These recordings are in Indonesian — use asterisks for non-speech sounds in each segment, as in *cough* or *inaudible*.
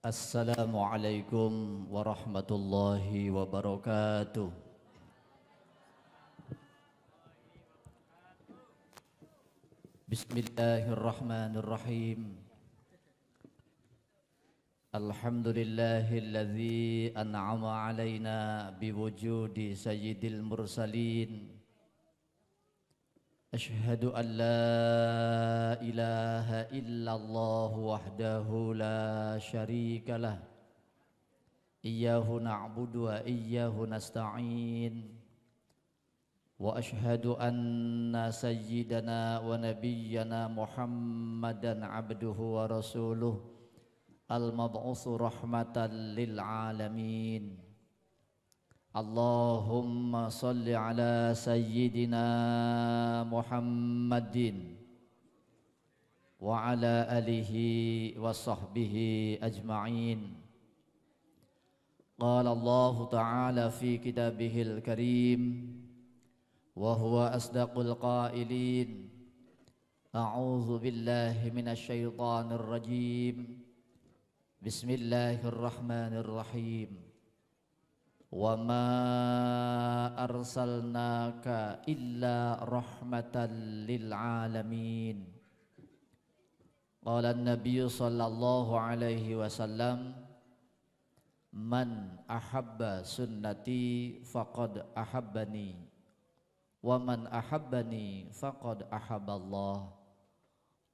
السلام عليكم ورحمة الله وبركاته بسم الله الرحمن الرحيم الحمد لله الذي أنعم علينا بوجود سيد المرسلين أشهد أن لا إله إلا الله وحده لا شريك له إياه نعبد وإياه نستعين وأشهد أن سيدنا ونبينا محمدا عبده ورسوله المبعوث رحمة للعالمين اللهم صل على سيدنا محمد وعلى آله وصحبه أجمعين قال الله تعالى في كتابه الكريم وهو أصدق القائلين أعوذ بالله من الشيطان الرجيم بسم الله الرحمن الرحيم wa ma arsalnaka illa rahmatan lil alamin qala an-nabiy sallallahu alaihi wasallam man ahabba sunnati faqad ahabbani wa man ahabbani faqad ahabballah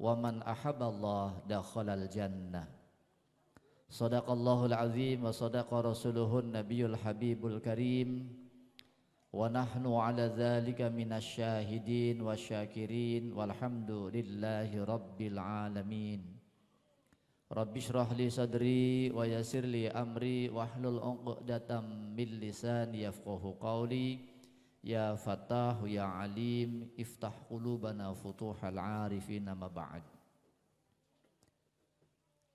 wa man ahabballah dakhala al-jannah صدق الله العظيم وصدق رسوله النبي الحبيب الكريم ونحن على ذلك من الشاهدين والشاكرين والحمد لله رب العالمين رب اشرح لي صدري ويسر لي أمري واحلل عقدة من لساني يفقه قولي يا فتاح يا عليم افتح قلوبنا فتوح العارفين ما بعد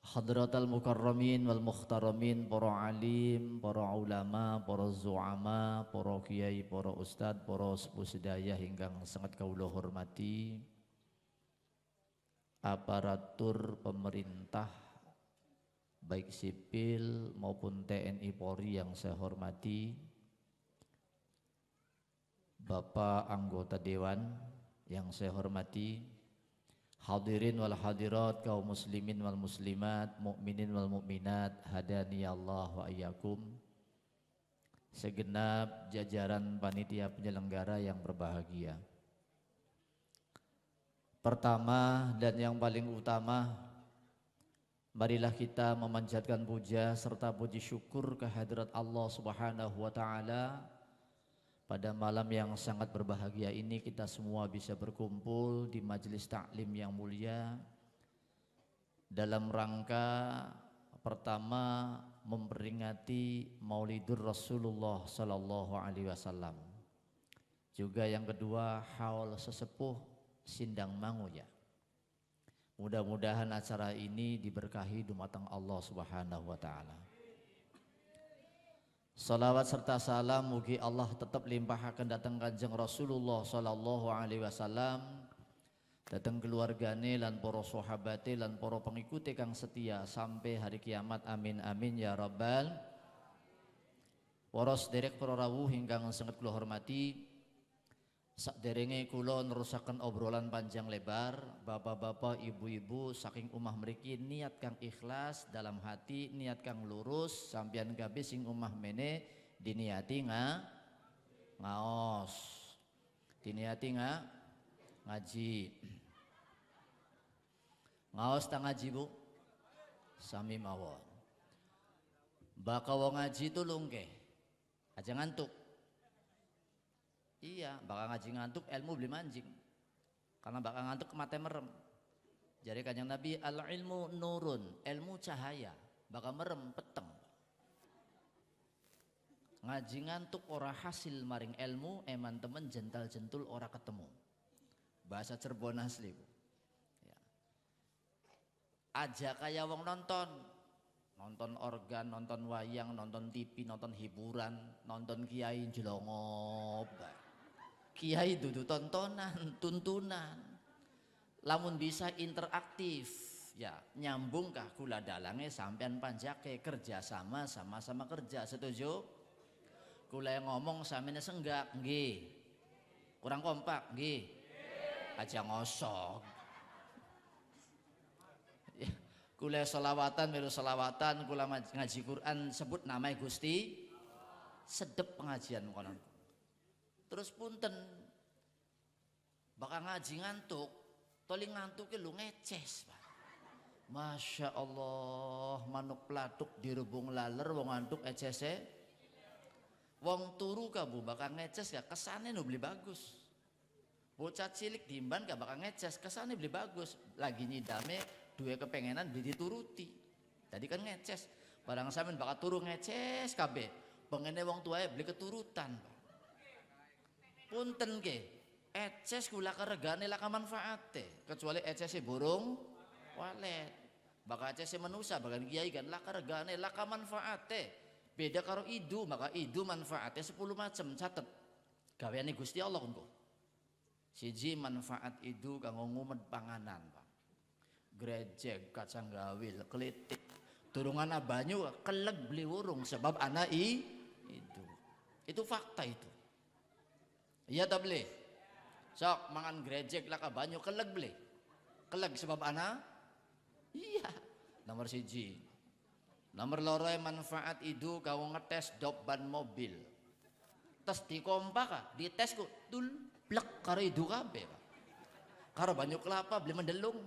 Hadratal mukarramin wal mukhtaramin Para alim, para ulama, para zu'ama, para kiai, para ustad, para sepuh sedaya Hingga sangat kaulah hormati Aparatur pemerintah Baik sipil maupun TNI Polri yang saya hormati Bapak anggota Dewan yang saya hormati Hadirin wal hadirat kaum muslimin wal muslimat, mukminin wal mukminat, hadani Allah wa iyyakum. Segenap jajaran panitia penyelenggara yang berbahagia. Pertama dan yang paling utama, marilah kita memanjatkan puja serta puji syukur kehadirat Allah Subhanahu wa taala pada malam yang sangat berbahagia ini kita semua bisa berkumpul di majelis taklim yang mulia dalam rangka pertama memperingati Maulidur Rasulullah sallallahu alaihi wasallam. Juga yang kedua haul sesepuh Sindang Manguya. Mudah-mudahan acara ini diberkahi dumatang Allah Subhanahu wa taala. Salawat serta salam mugi Allah tetap limpahkan datang kanjeng Rasulullah sallallahu alaihi wasallam datang keluargane lan poro sahabate lan poro pengikuti kang setia sampai hari kiamat amin amin ya rabbal waros derek para rawuh sangat kula hormati Sakderenge kulon nerusakan obrolan panjang lebar, bapak-bapak, ibu-ibu saking umah meriki niat kang ikhlas dalam hati, niat kang lurus, sampeyan gabis sing umah mene diniati nga ngaos. Diniati nga ngaji. Ngaos tang ngaji, Bu? Sami mawon. Bakawa ngaji itu lungke, Aja ngantuk. Iya, bakal ngaji ngantuk ilmu beli mancing. Karena bakal ngantuk mata merem. Jadi kanjeng Nabi al ilmu nurun, ilmu cahaya, bakal merem peteng. Ngaji ngantuk ora hasil maring ilmu, eman temen jental jentul ora ketemu. Bahasa Cirebon asli, Bu. Ya. Aja kaya wong nonton, nonton organ, nonton wayang, nonton TV, nonton hiburan, nonton kiai jelongob kiai duduk tontonan tuntunan lamun bisa interaktif ya nyambungkah? kah kula dalangnya sampean panjake kerjasama sama-sama kerja setuju kula yang ngomong sampean senggak nggih kurang kompak nggih aja ngosok ya, kula selawatan miru selawatan kula ngaji Quran sebut namai Gusti sedep pengajian konon Terus punten bakal ngaji ngantuk, toling ngantuknya lu ngeces, Pak. Masya Allah, manuk pelatuk di rubung laler wong ngantuk ngeces. Wong turu kabu bakal ngeces ya kesannya nu beli bagus. Bocah cilik diimban gak bakal ngeces, kesannya beli bagus. Lagi nyidame dua kepengenan beli dituruti. Tadi kan ngeces, barang samin bakal turu ngeces kabeh. Pengennya wong ya beli keturutan, punten ke eces kula keregane laka manfaate kecuali eces e burung walet baka eces e manusia baka kiai kan laka regane laka manfaate beda karo idu maka idu manfaatnya sepuluh macam catet gaweane Gusti Allah engko siji manfaat idu kanggo ngumet panganan Pak grejek kacang gawil kelitik turungan banyu keleg beli wurung sebab anak i itu itu fakta itu Iya tak boleh. Sok mangan grejek lah banyak keleg boleh. Keleg sebab ana? Iya. Nomor siji. Nomor loro manfaat itu kau ngetes dop ban mobil. Tes kah? Di tes ku tul plek karo idu kabeh. Karo banyu kelapa beli mendelung.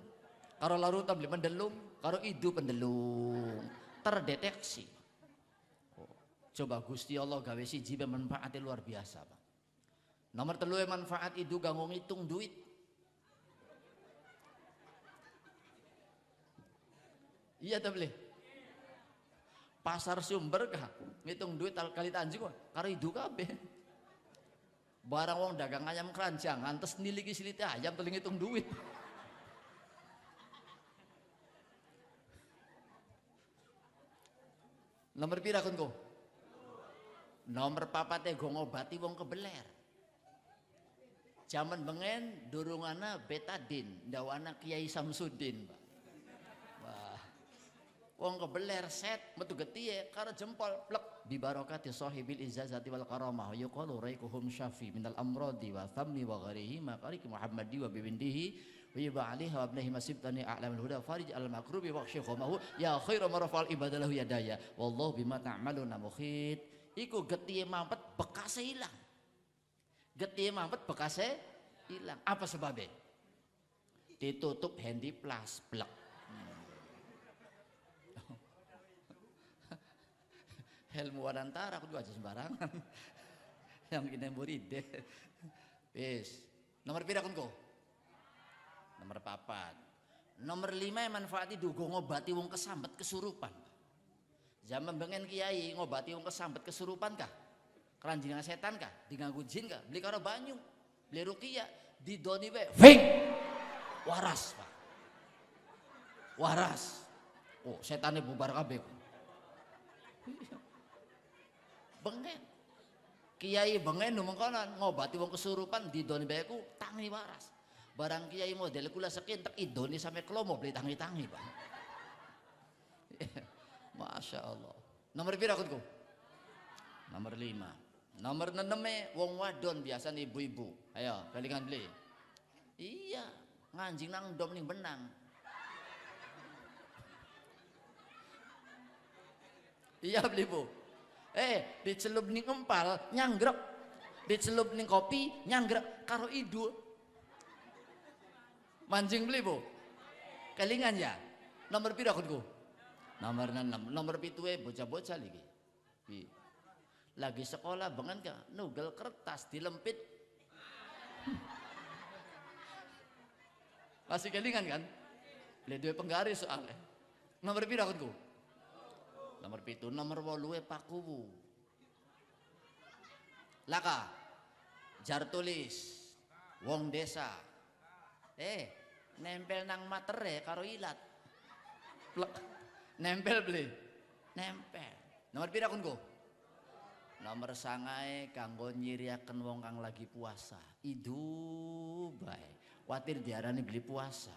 Karo larutan beli mendelung, karo idu pendelung. Terdeteksi. Oh, coba Gusti Allah gawe siji manfaatnya luar biasa, Pak. Nomor telu manfaat itu ganggu ngitung duit. Iya tak boleh. Pasar sumber kah? Ngitung duit kali tanji kok. Karena itu kabe. Barang wong dagang ayam keranjang, antes niliki silite ayam telinga ngitung duit. Nomor pira kunku? Nomor teh go ngobati wong kebeler. Zaman bengen durungana betadin, dawana Kiai Samsudin, Pak. Wah. Wong kebeler set metu getie ya, karo jempol plek bi barokati sahibil izzati wal karamah yuqalu raikuhum syafi minal amradi wa thamni wa ghairihi ma qarik muhammadi wa bibindihi wa yaba alaiha wa ibnihi masibtani a'lamul huda farij al makrubi wa syekhumahu ya khairu marfal ibadalahu yadaya wallahu bima ta'maluna mukhit iku getie mampet bekas hilang. Getih mampet bekasnya hilang. Apa sebabnya? Ditutup handy plus blek. Hmm. *laughs* Helmu wadantara aku juga aja sembarangan. *laughs* Yang ini murid deh, bis Nomor pira kau? Nomor papat. Nomor lima yang manfaatnya dugo ngobati wong kesambet kesurupan. Zaman bengen kiai ngobati wong kesambet kesurupan kah? keranjingan setan kah diganggu jin kah beli karo banyu beli rukia di doni be fing waras pak waras oh setannya bubar kabe iya. bengen kiai bengen ngomong kanan ngobati wong kesurupan di doni aku tangi waras barang kiai model kula sekian tak idoni sampai kelomo beli tangi-tangi pak iya. Masya Allah. Nomor berapa aku? Nomor lima. Nomor eneme wong wadon biasa nih ibu-ibu. Ayo, balikan beli. Iya, nganjing nang dom nih benang. Iya beli bu. Eh, dicelup nih empal nyanggrek. Dicelup nih kopi nyanggrek karo idul. Mancing beli bu. Kelingan ya. Nomor pira kutku? Nomor enam. Nomor pituwe bocah-bocah lagi. Iya lagi sekolah bengan ke nugel kertas dilempit pasti kelingan kan lihat dua penggaris soalnya nomor pira aku nomor pitu nomor walue pakubu laka jar tulis wong desa eh nempel nang materi karo ilat nempel beli nempel nomor pira aku Nomor sangai kanggo nyiriaken wong kang lagi puasa. Idu bae. Watir diarani beli puasa.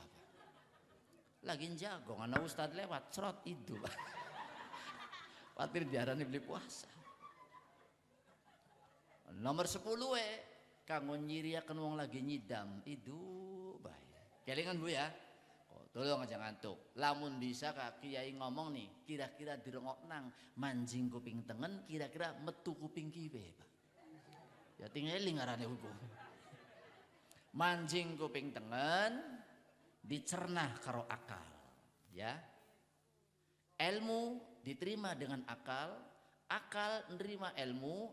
Lagi jago ana ustad lewat cerot idu. Watir *laughs* diarani beli puasa. Nomor 10 e kanggo nyiriaken wong lagi nyidam. Idu bae. Kelingan Bu ya. Tolong aja ngantuk. Lamun bisa Kak Kiai ngomong nih, kira-kira direngok nang manjing kuping tengen, kira-kira metu kuping kiwe, Pak. Ya tinggal lingarannya hukum. Manjing kuping tengen, dicerna karo akal. Ya. Ilmu diterima dengan akal, akal nerima ilmu,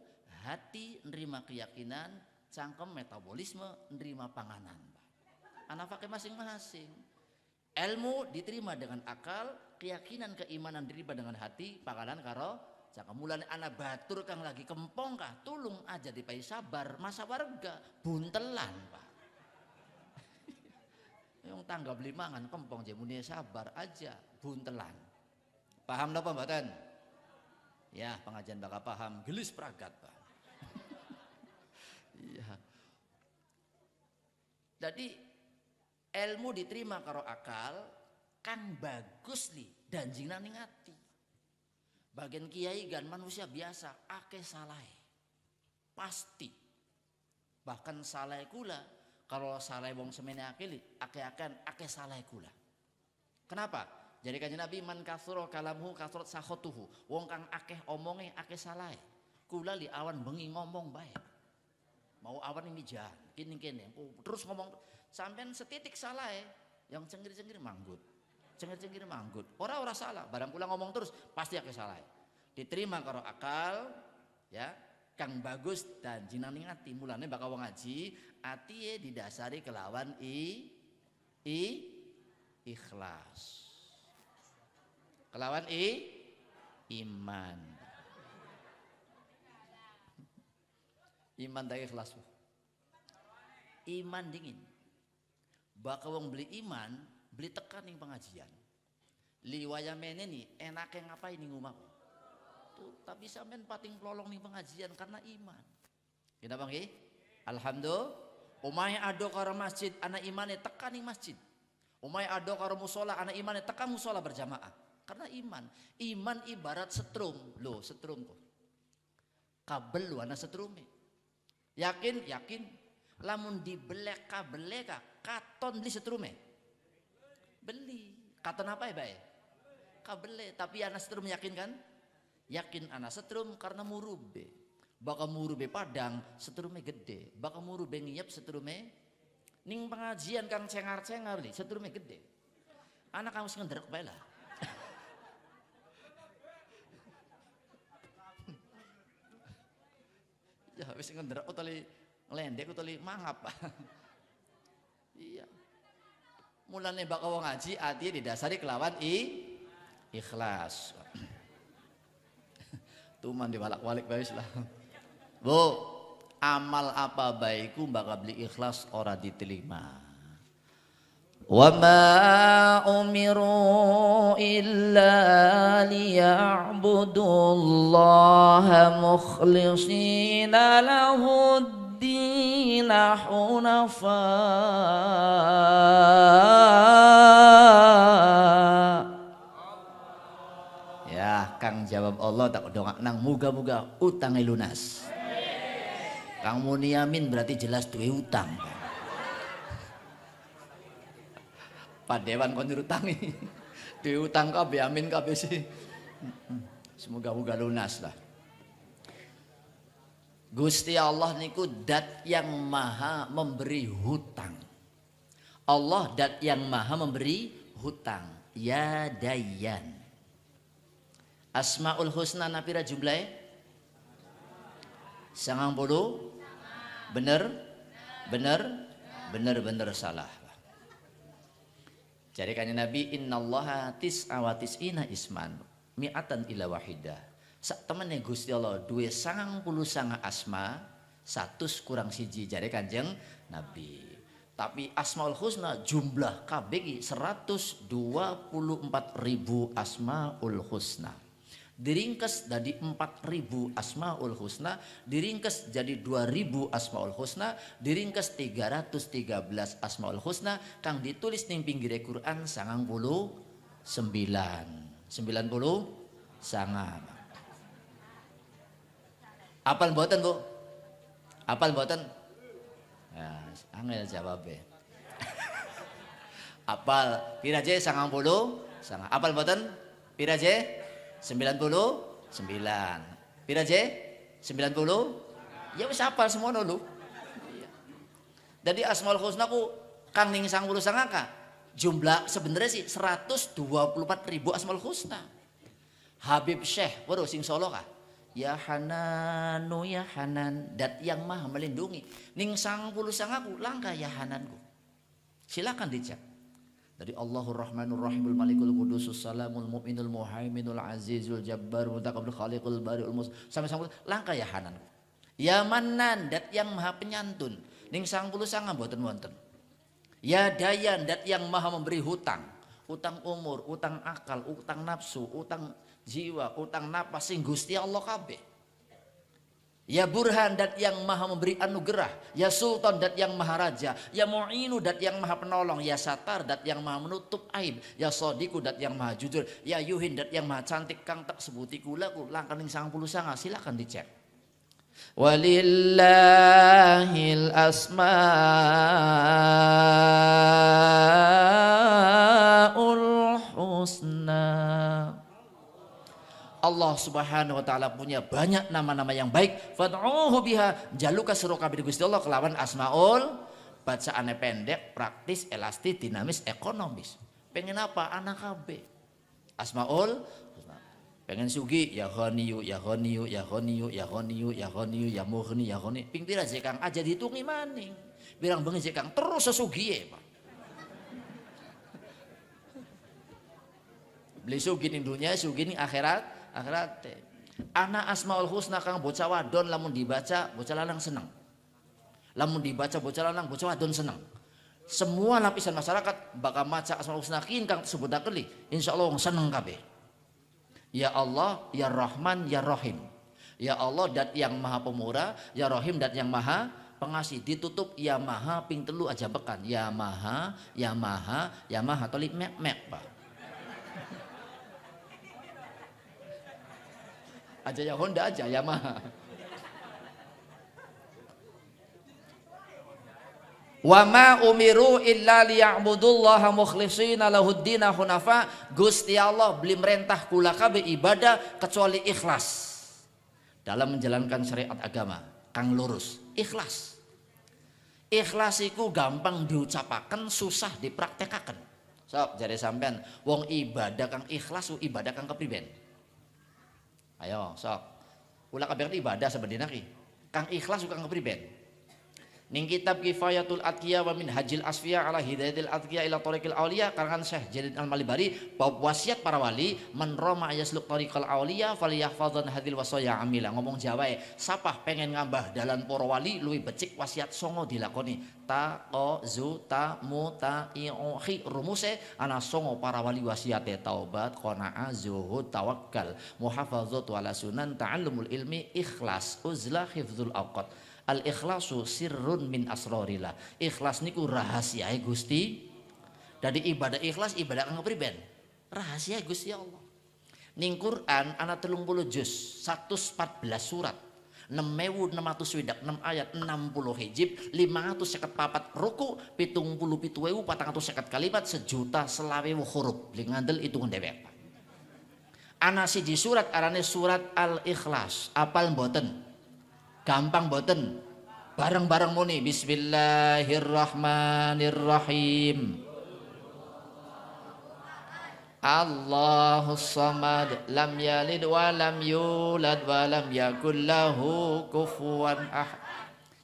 hati nerima keyakinan, cangkem metabolisme nerima panganan, Pak. Anak pakai masing-masing Ilmu diterima dengan akal, keyakinan keimanan diterima dengan hati, pakalan karo sakamulan anak batur kang lagi kempong kah tulung aja dipai sabar masa warga buntelan pak *laughs* yang tangga beli mangan kempong jemunya sabar aja buntelan paham mbak mboten ya pengajian bakal paham gelis peragat, pak *laughs* iya jadi Ilmu diterima karo akal, kan bagus dan danjingna nih ati. Bagian kiai gan manusia biasa akeh salah. Pasti. Bahkan salah kula kalau salah wong semene li akeh akan akeh salah kula. Kenapa? Jadi kanjeng Nabi man kasuro kalamhu kasrot sahotuhu. Wong kang akeh omonge akeh salah. Kula li awan bengi ngomong baik. Mau awan ini jahat. kini kini. Terus ngomong Sampai setitik salah ya yang cengir-cengir manggut cengir-cengir manggut orang orang salah barang pulang ngomong terus pasti akan salah e. diterima karo akal ya kang bagus dan jinani ngati mulane bakal wong ngaji ati e didasari kelawan i i ikhlas kelawan i iman iman dari ikhlas iman dingin bakal wong beli iman, beli tekan pengajian. Liwaya mene nih, enaknya ngapain nih ngomong? Tuh, tapi sampean pating pelolong nih pengajian karena iman. Kita bang Alhamdulillah. Umay ado karo masjid, anak imannya tekan nih masjid. Umay ado karo musola, anak imannya tekan musola berjamaah. Karena iman, iman ibarat setrum, lo setrum kok. Kabel lu anak setrumnya Yakin, yakin. Lamun dibelek kabelek beleka katon beli setrume beli katon apa ya baik ya? beli tapi anak setrum yakin kan yakin anak setrum karena murube bakal murube padang setrume gede bakal murube nyiap setrume ning pengajian kang cengar cengar nih setrume gede anak kamu ngenderek bae ya, lah *laughs* ya habis ngenderek utawi ngelendek utawi mangap *laughs* Iya. Mulane bak wong ngaji ati didasari kelawan i ikhlas. *laughs* Tuman diwalak-walik bae lah. Bu, amal apa baikku bakal beli ikhlas ora diterima. وما أمروا إلا ليعبدوا الله مخلصين له hunafa ya kang jawab Allah tak doa nang muga-muga utang lunas kang muniamin amin berarti jelas tuh utang Pak Dewan kon diutangi tuh utang kau, amin kau sih semoga muga lunas lah Gusti Allah niku dat yang maha memberi hutang. Allah dat yang maha memberi hutang. Ya Dayan. Asmaul Husna napira jumlahe? Sangang bodo? Bener? Bener? Bener-bener salah. Jadi kanya Nabi, Inna allaha tis'awatis'ina isman mi'atan ila wahidah sak temene Gusti Allah duwe sangang puluh sanga asma satu kurang siji jari kanjeng Nabi tapi asmaul husna jumlah KBG empat ribu asmaul husna diringkes dari empat ribu asmaul husna diringkes jadi dua ribu asmaul husna diringkes 313 asmaul husna kang ditulis nih pinggir Quran sangang puluh sembilan sembilan puluh sangat Apal mboten, Bu? Apal mboten? Ya, angel jawabnya. *laughs* apal piraje 90 sangat. Apal mboten? Piraje sembilan. Piraje 90. Ya wis apal semua lu. Jadi Asmaul Husna ku Kang Ning Sangaka jumlah sebenarnya sih seratus dua puluh empat ribu Asmaul Husna. Habib Syekh, waduh sing Solo kah? Ya Hananu ya Hanan dat yang maha melindungi ning sang puluh sangaku langka ya Hananku. Silakan dicek. Dari Allahur Rahmanur Rahimul Malikul Qudusus Salamul Mu'minul Muhaiminul Azizul Jabbar Mutaqabbal Khaliqul Bariul Mus. Sampai-sampai langka ya Hananku. Ya Manan dat yang maha penyantun ning sang puluh aku buatan. buatan Ya Dayan dat yang maha memberi hutang, utang umur, hutang akal, hutang nafsu, utang jiwa, utang napas sing Gusti Allah kabeh. Ya Burhan dat yang maha memberi anugerah, ya Sultan dat yang maha raja, ya Mu'inu dat yang maha penolong, ya Satar dat yang maha menutup aib, ya Sodiku dat yang maha jujur, ya Yuhin dat yang maha cantik kang tak sebuti kula langkaning sang puluh sanga silakan dicek. Walillahil asmaul husna. Allah Subhanahu wa taala punya banyak nama-nama yang baik. Fad'uhu biha, jaluka seru kabeh Gusti Allah kelawan asmaul bacaannya pendek, praktis, elastis, dinamis, ekonomis. Pengen apa? Anak KB. Asmaul Pengen sugi ya honiyu ya honiyu ya honiyu ya honiyu ya honiyu ya muhni ya honi. Ping pira sih Kang? Aja ditungi maning. Bilang bengi sih Kang terus sesugi ya, Pak. Beli sugi ning dunia, sugi ning akhirat akhirat Anak Ana Asmaul Husna kang bocah wadon lamun dibaca bocah lanang seneng. Lamun dibaca bocah lanang bocah wadon seneng. Semua lapisan masyarakat bakal maca Asmaul Husna kin kang sebutakeun dakeli, insyaallah seneng kabeh. Ya Allah, ya Rahman, ya Rahim. Ya Allah dat yang maha pemurah, ya Rahim dat yang maha pengasih ditutup ya maha ping telu aja bekan ya maha ya maha ya maha tolik mek mek pak aja ya Honda aja Yamaha Wa ma umiru illa liya'budullaha mukhlishina lahuddina hunafa. Gusti Allah beli merintah kula kabe ibadah kecuali ikhlas. Dalam menjalankan syariat agama, kang lurus, ikhlas. Ikhlas gampang diucapakan, susah dipraktekkan. Sob, jadi sampean wong ibadah kang ikhlas ibadah kang kepriben. Ayo, sok. Ulah kabar ibadah sebenarnya ki. Kang ikhlas suka ngepriben. Ning kitab Kifayatul Atqiya wa min Hajil asfiyah ala Hidayatil Atqiya ila Tariqil aulia karangan Syekh jadid Al-Malibari bahwa wasiat para wali man roma tariqil aulia Faliyah falyahfadzan hadil wasaya amila ngomong Jawa ya pengen ngambah dalam para wali Lui becik wasiat songo dilakoni ta o zu ta mu ta i o hi rumuse ana songo para wali wasiat taubat qanaah zuhud tawakkal muhafazatu ala sunan ta'allumul ilmi ikhlas uzlah hifzul awqat Al ikhlasu sirrun min asrorillah. Ikhlas niku rahasia ya Gusti. Dari ibadah ikhlas ibadah kang priben. Rahasia Gusti Allah. Ning Quran ana 30 juz, 114 surat. 6600 swidak 6 ayat 60 hijib 500 papat ruku pitung puluh pitu wewu patang sekat seket kalimat sejuta selawe huruf lingandel itu dewek anak siji surat arane surat al ikhlas apal mboten gampang boten bareng-bareng muni bismillahirrahmanirrahim Allahus samad lam yalid wa lam yulad wa lam yakul lahu kufuwan ahad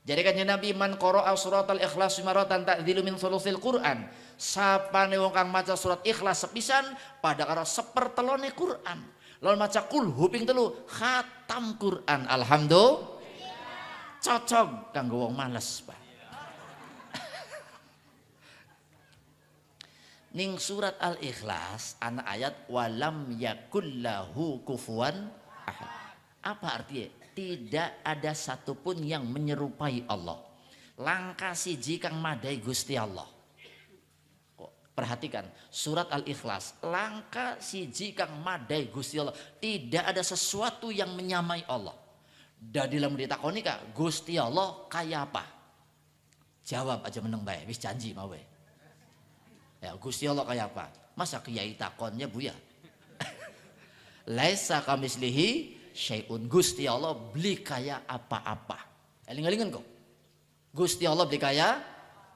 jadi kan Nabi man qara'a suratal ikhlas maratan ta'dzilu min sulusil Qur'an. Sapane wong kang maca surat ikhlas sepisan pada karo sepertelone Qur'an. Lalu maca kul huping telu khatam Qur'an. Alhamdulillah cocok kanggo wong males, Pak. *laughs* Ning surat Al-Ikhlas anak ayat walam yakullahu kufuan ahad. Apa artinya? Tidak ada satupun yang menyerupai Allah. Langkah siji kang madai Gusti Allah. Oh, perhatikan surat Al-Ikhlas, langkah siji kang madai Gusti Allah. Tidak ada sesuatu yang menyamai Allah dalam ditakoni kak, Gusti Allah kaya apa? Jawab aja meneng bae, wis janji mawe. Ya, Gusti Allah kaya apa? Masa kiai takonnya Buya? *laughs* Laisa kamislihi syai'un. Gusti Allah beli kaya apa-apa. Eling-elingan kok. Gusti Allah beli kaya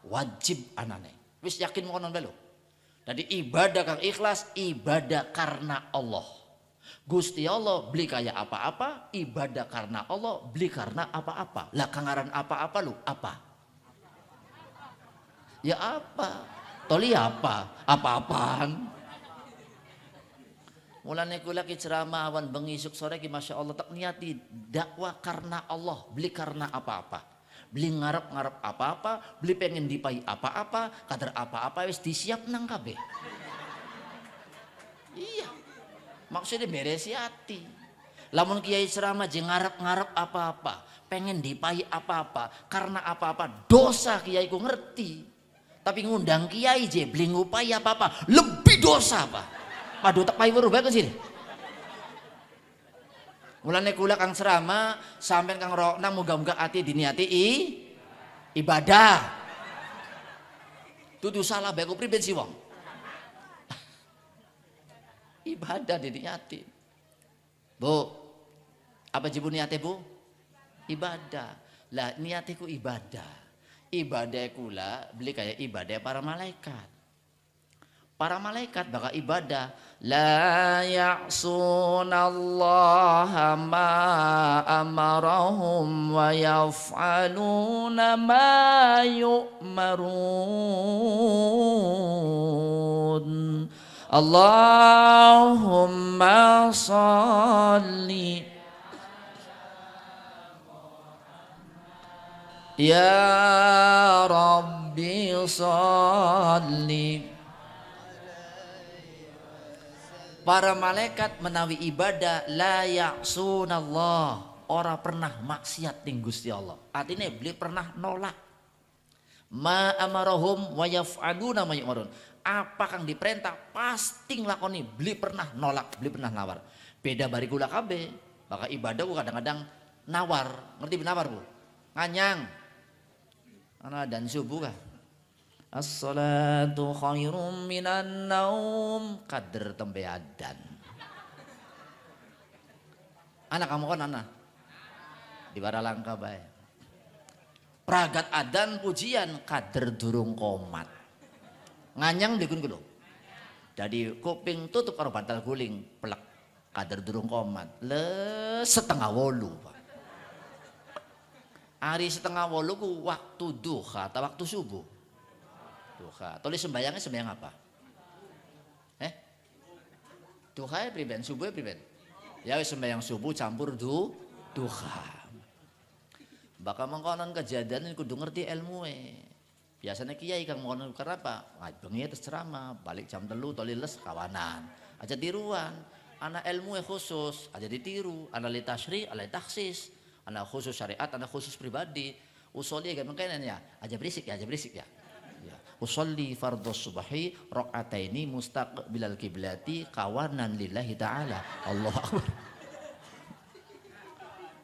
wajib anane. Wis yakin mau konon belo. Jadi ibadah kang ikhlas, ibadah karena Allah. Gusti Allah beli kayak apa-apa, ibadah karena Allah beli karena apa-apa. Lah kangaran apa-apa lu? Apa? Ya apa? Toli apa? Apa-apaan? Mulanya kula ki ceramah awan bengi suk sore ki Masya Allah tak niati dakwah karena Allah, beli karena apa-apa. Beli ngarep-ngarep apa-apa, beli pengen dipai apa-apa, kader apa-apa wis disiap nang kabeh. Iya. Maksudnya beresi hati. Lamun kiai ceramah jeng ngarep-ngarep apa-apa, pengen dipahi apa-apa, karena apa-apa dosa kiai ku ngerti. Tapi ngundang kiai je beli ngupai apa-apa, lebih dosa apa. Padu tak pahi berubah ke sini. Mulane kula kang serama sampean kang rokna muga-muga ati diniati i ibadah. Tutu salah bae ku wong ibadah didik yatim. Bu, apa jibun niatnya bu? Ibadah. Lah niatiku ibadah. Ibadah kula beli kayak ibadah para malaikat. Para malaikat bakal ibadah. La ya'sunallaha ma amarahum wa yaf'aluna ma yu'marun. Allahumma salli Ya Rabbi salli Para malaikat menawi ibadah la ya'sunallah ora pernah maksiat ning Gusti Allah. Artinya beliau pernah nolak ma amarahum wa yaf'aluna ma yu'marun apa kang diperintah pasti ngelakoni beli pernah nolak beli pernah nawar beda bari gula kabe maka ibadah gua kadang-kadang nawar ngerti nawar bu nganyang karena dan subuh kah as khairum minan naum kader tembe adan. Anak kamu kan anak. Di langka baik. Pragat adan pujian kader durung komat nganyang dikun gunung Jadi kuping tutup karo bantal guling pelak kader durung komat le setengah wolu pak. Hari setengah wolu ku waktu duha atau waktu subuh. Duha. Tulis sembayangnya sembayang apa? Eh? Duha ya priben, subuh ya priben. Ya sembayang subuh campur du duha. Bakal mengkonon kejadian ini kudu ngerti ilmu eh biasanya kiai kang mau karena apa bengi terus ceramah balik jam telu toliles kawanan aja tiruan anak ilmu khusus aja ditiru anak litasri, anak taksis anak khusus syariat anak khusus pribadi usolnya gak mungkin ya aja berisik ya aja berisik ya ya. Usolli fardhu subhi mustaq mustaqbilal kiblati kawanan lillahi taala. Allah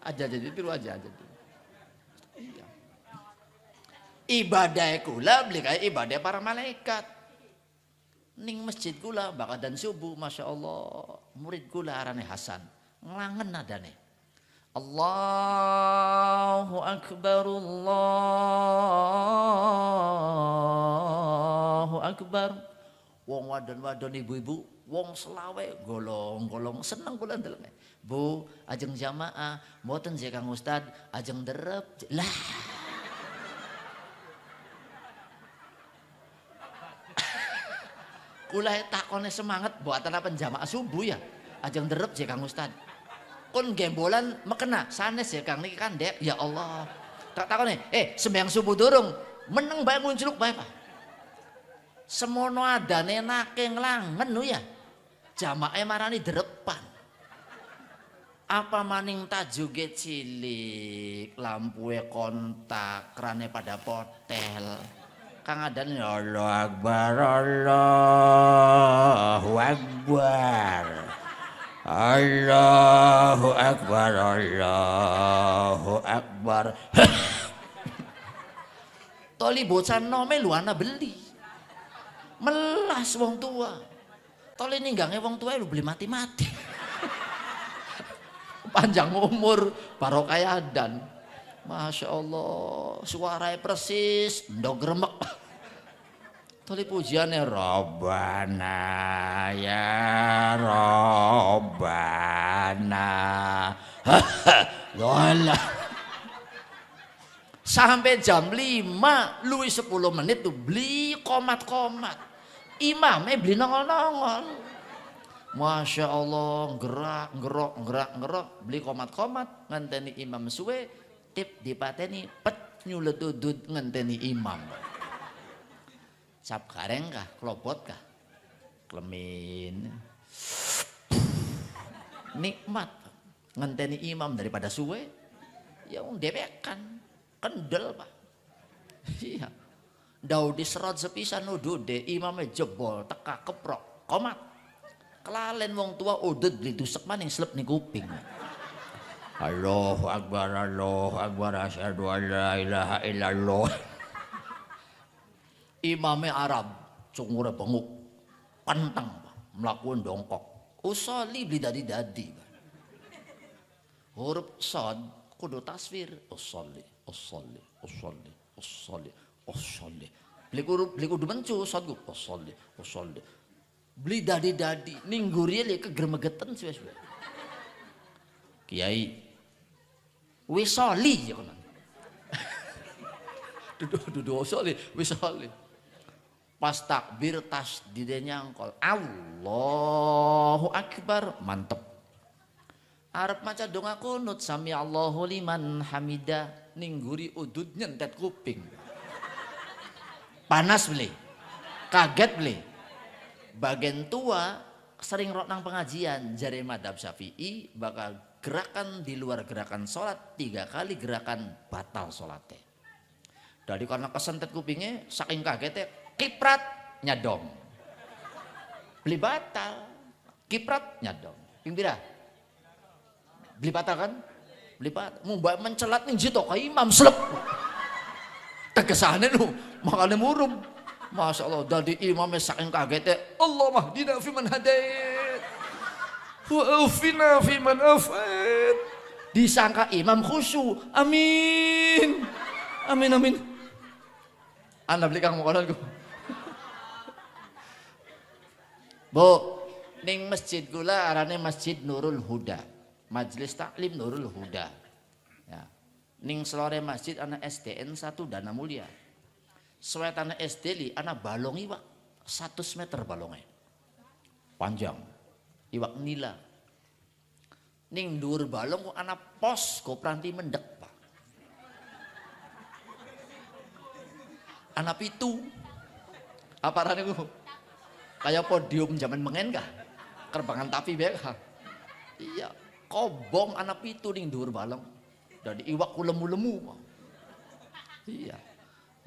Aja aja tiru aja aja ibadah kula beli kayak ibadah para malaikat ning masjid kula bakal dan subuh masya Allah murid kula arane Hasan ngelangen nadane Allahu akbar Allahu akbar wong wadon-wadon ibu-ibu wong selawe golong-golong senang kula dalamnya, Bu ajeng jamaah mau jek Kang Ustad ajeng derap lah Kula takone semangat buatan apa jamaah subuh ya. Ajeng derep sih Kang Ustad. Kon gembolan mekena sanes sih ya Kang niki kan, dek Ya Allah. Tak takone, eh sembahyang subuh durung. Meneng bae ngunculuk bae Pak. Semono adane nake nglangen ya. Jamaah marani derepan. Apa maning tajuge cilik, lampu kontak, kerane pada potel. Kang Adan Allah Akbar Allahu Akbar Allahu Akbar Allahu Akbar *laughs* Toli bocah nome lu ana beli melas wong tua toli ninggange wong tua lu beli mati-mati *laughs* panjang umur barokah adan ya, Masya Allah, suaranya persis, ndok gremek. Tali pujiannya Robana ya Robana. Lola. *laughs* Sampai jam 5, Lui 10 menit tuh beli komat-komat. Imamnya beli nongol-nongol. Masya Allah, gerak, gerok, gerak, gerok, beli komat-komat, ngenteni imam suwe, tip dipateni, pet nyuledudud ngenteni imam cap gareng kah klobot kah klemin nikmat ngenteni imam daripada suwe ya debekan, kendel pak iya daud diserot sepisan de imamnya jebol teka keprok komat kelalen wong tua udut beli mana maning selep nih kuping Allahu Akbar, Allahu Akbar, asyhadu an ilaha illallah imame Arab cungure penguk, penteng melakukan dongkok usoli beli dadi dadi huruf sod kudu taswir usoli usoli usoli usoli usoli beli kudu beli kudu mencu sod gue usoli usoli beli dadi dadi ningguri li kegermegeten sih sih kiai wisoli ya kono *laughs* duduk duduk usoli wisoli Pas takbir tas di nyangkol. Allahu akbar. Mantep. Arab maca donga kunut sami Allahu liman hamida ningguri udud nyentet kuping. Panas beli. Kaget beli. Bagian tua sering rotang nang pengajian jari madhab syafi'i bakal gerakan di luar gerakan sholat tiga kali gerakan batal sholatnya. Dari karena kesentet kupingnya saking kagetnya kiprat nyadong beli batal kiprat nyadong ping beli batal kan beli batal mau mencelat nih jito kayak imam selep tegesane lu makanya murum Masya Allah, dari imamnya saking kagetnya, e, Allah mah fi man hadait, wa afina fi man Disangka imam khusyuk, amin, amin, amin. Anda beli kang makanan gue. Bu, ning masjid gula arane Masjid Nurul Huda. Majelis Taklim Nurul Huda. Ya. Ning selore masjid anak SDN satu Dana Mulia. Suwet anak SD li anak balong Pak. 100 meter balongnya, Panjang. Iwak nila. Ning dur balong kok anak pos pranti mendek Pak. Anak pitu. Apa rani gue? Kayak podium zaman mengen kah? Kerbangan tapi beka Iya, kobong anak pitu ning dhuwur balong. Dadi iwak kulemu-lemu. Iya.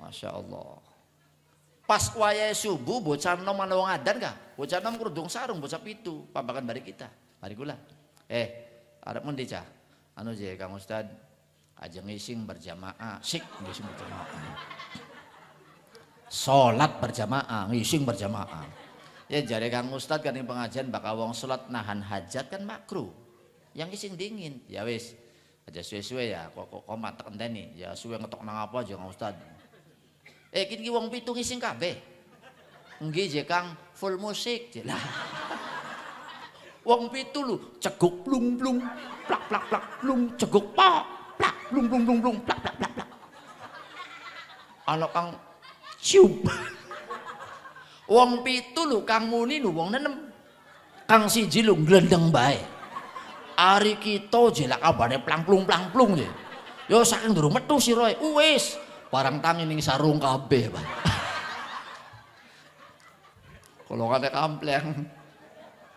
Masya Allah. Pas wayahe subuh bocah nom ana wong adan kah? Bocah nom kerudung sarung bocah pitu, pambakan bari kita. Bari kula. Eh, arep mendi cah. Anu je Kang Ustad, aja ngising berjamaah, sik ngising berjamaah. Salat berjamaah, ngising berjamaah. Ya jari Kang Ustad kan yang pengajian bakal wong sholat nahan hajat kan makruh. Yang isin dingin. Ya wis. Aja suwe-suwe ya kok kok, kok matek enteni. Ya suwe ngetok nang apa aja Kang Ustad. Eh kini wong pitu ngising kabe, Nggi je Kang full musik. Lah. *laughs* Wong pitu lu ceguk plung plung plak plak plak plung ceguk pak plak plung plung plung plung plak plak plak plak. Anak Kang cium. *laughs* Wong pitu lu kang muni lu wong nenem. Kang siji lu glendeng bae. Ari kita plang plung plangplung-plangplung ya. Yo saking durung metu roy, Wis, barang tangi ning sarung kabeh, Pak. Kalau kata kampleng.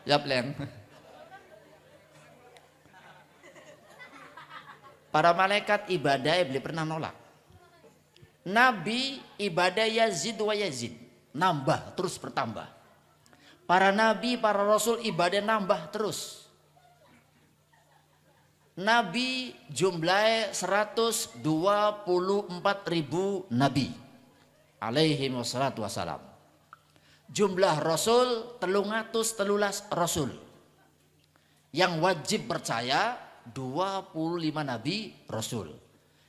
Ya pleng. Para malaikat ibadah beli pernah nolak. Nabi ibadah Yazid wa Yazid nambah terus bertambah. Para nabi, para rasul ibadah nambah terus. Nabi jumlahnya 124 ribu nabi alaihi wassalatu wassalam. Jumlah rasul telungatus telulas rasul. Yang wajib percaya 25 nabi rasul.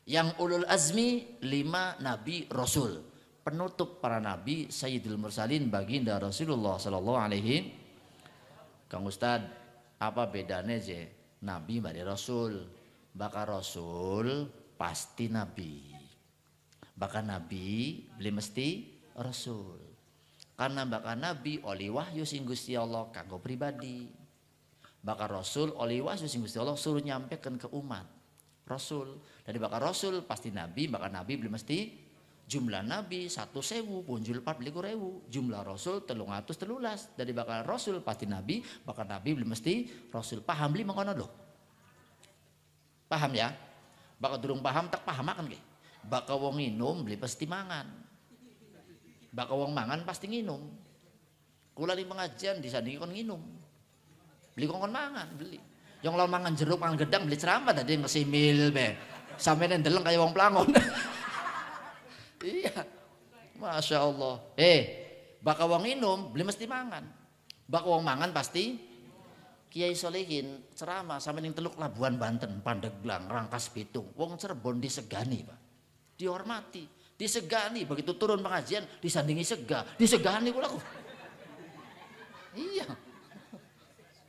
Yang ulul azmi 5 nabi rasul penutup para nabi Sayyidul Mursalin baginda Rasulullah Sallallahu Alaihi Kang Ustad apa bedanya je nabi bari rasul bakal rasul pasti nabi bakal nabi beli mesti rasul karena bakal nabi oleh wahyu sing Gusti Allah kanggo pribadi bakal rasul oleh wahyu sing Gusti Allah suruh nyampekan ke umat rasul dari bakal rasul pasti nabi bakal nabi beli mesti jumlah nabi satu sewu punjul empat beli rewu jumlah rasul telung atus telulas dari bakal rasul pasti nabi bakal nabi belum mesti rasul paham beli mengkono loh paham ya bakal durung paham tak paham makan ke bakal wong minum beli pasti mangan bakal wong mangan pasti minum kula di pengajian di sana kon minum beli kon mangan beli yang lo mangan jeruk mangan gedang beli ceramah tadi ngesimil be sampai nendeleng kayak wong pelangon *laughs* Iya. Masya Allah. Eh, bakawang wong minum, beli mesti mangan. Bakawang wong mangan pasti Kiai Solehin ceramah sama ning Teluk Labuan Banten, Pandeglang, Rangkas Bitung, wong Cirebon disegani, Pak. Dihormati, disegani begitu turun pengajian disandingi sega, disegani kula aku. Iya.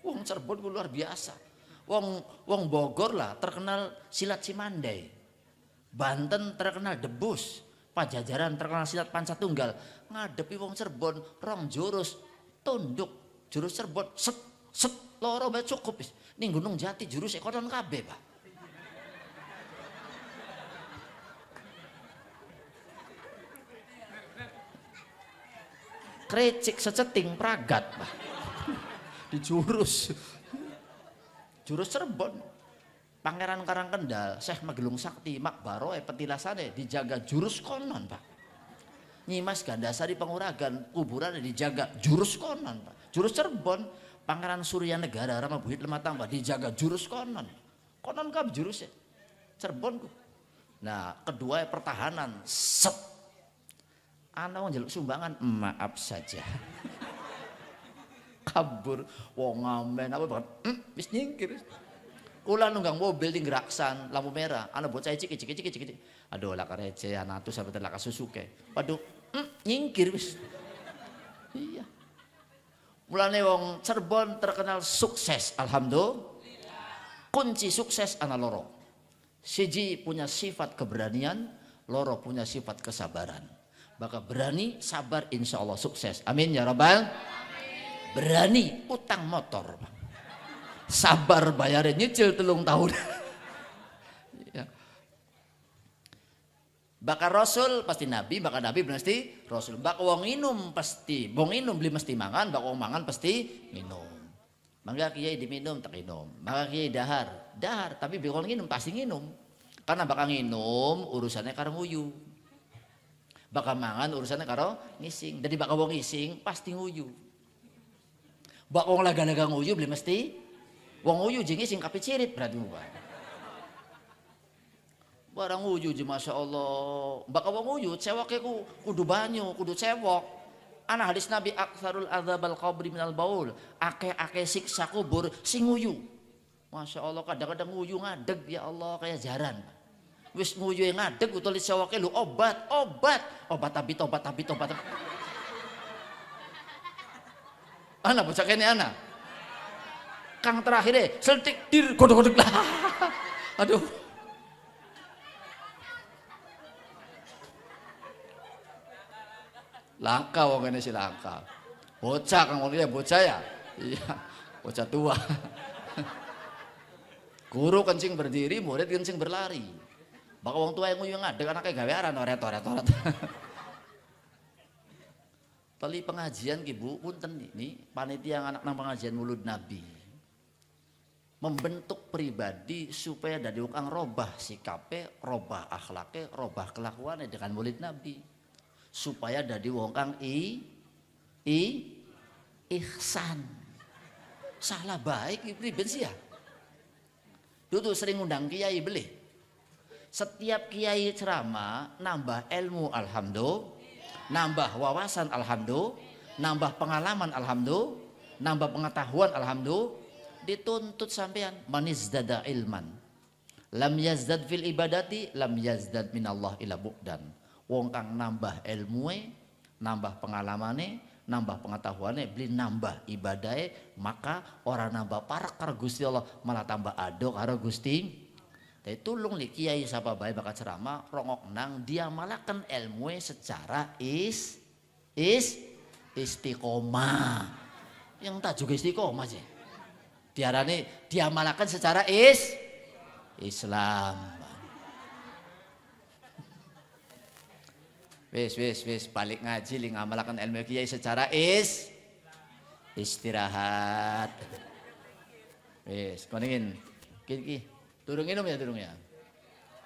Wong Cirebon luar biasa. Wong wong Bogor lah terkenal silat Cimandai. Banten terkenal debus. Pajajaran terkenal silat panca tunggal ngadepi wong Cirebon rong jurus tunduk jurus Cirebon set set loro bae cukup wis ning Gunung Jati jurus ekoton kabeh Pak krecik seceting pragat pak di jurus jurus Cirebon Pangeran Karangkendal, Syekh Magelung Sakti, Baroe, eh, petilasane dijaga jurus konon pak. Nyimas Gandasari penguragan kuburan dijaga jurus konon pak. Jurus Cirebon, Pangeran Surya Negara Rama Buhit Lematang pak dijaga jurus konon. Konon kab jurusnya eh, Cirebon ku. Nah kedua eh, pertahanan set. Anak njeluk sumbangan maaf saja. *laughs* Kabur, wong ngamen apa banget, hmm, wis nyingkir. Kula nunggang mobil di geraksan lampu merah, anak bocah cik cik cik cik cik. Aduh lah receh anak tuh sampai telaka susuke. Waduh, mm, nyingkir wis. Iya. Mulane wong Cirebon terkenal sukses, alhamdulillah. Kunci sukses anak loro. Siji punya sifat keberanian, loro punya sifat kesabaran. Maka berani, sabar, insya Allah sukses. Amin ya Rabbal. Berani utang motor sabar bayarin nyicil telung tahun. *laughs* ya. Bakar Rasul pasti Nabi, bakar Nabi pasti Rasul. Bak wong minum pasti, bong minum beli mesti mangan, bak wong mangan pasti minum. Mangga kiai diminum tak minum, mangga kiai dahar, dahar tapi bikon minum pasti minum. Karena bakal minum urusannya karena nguyu. Bakal mangan urusannya karo ngising. Jadi bakal wong ngising pasti nguyu. Bakal wong laga-laga nguyu beli mesti Wong uyu jengi sing cirit berarti gua. Barang uyu jema Masya Allah. Bakal wong uyu cewok ku kudu banyu, kudu cewok. Anak hadis Nabi aksarul azabal kau minal baul. Ake-ake siksa kubur sing uyu. Masya Allah kadang-kadang uyu ngadeg ya Allah kayak jaran. Wis uyu yang ngadeg utulis cewok lu obat, obat. Obat tapi obat tapi obat. Anak bocah ini anak kang terakhir deh ya, seltik dir kodok kodok lah *laughs* aduh langka wong ini si langka bocah kang wong iya, bocah ya iya bocah tua *laughs* guru kencing berdiri murid kencing berlari Bakal wong tua yang nguyung ngadeg anaknya gawearan oret oret oret Tali *laughs* pengajian ki bu punten ini panitia anak nang pengajian mulut nabi membentuk pribadi supaya dari ukang robah sikape, robah akhlaknya robah kelakuannya dengan mulut Nabi. Supaya dari kang i i ihsan. Salah baik pribadi sih ya. Dulu sering undang kiai beli. Setiap kiai ceramah nambah ilmu alhamdulillah, nambah wawasan alhamdulillah, nambah pengalaman alhamdulillah, nambah pengetahuan alhamdulillah, dituntut sampean manizdada ilman lam yazdad fil ibadati lam yazdad minallah ila bu'dan wong kang nambah ilmu nambah pengalamane nambah pengetahuannya beli nambah ibadahnya maka orang nambah parak karo Gusti Allah malah tambah adok karo Gusti tapi tulung li kiai sapa bae bakal ceramah rongok nang dia malakan ilmu secara is is istiqomah yang tak juga istiqomah sih diarani diamalkan secara is Islam. Wis wis wis balik ngaji li ngamalkan ilmu kiai secara is istirahat. Wis, koningin. kiki ki. Turun minum ya turun ya.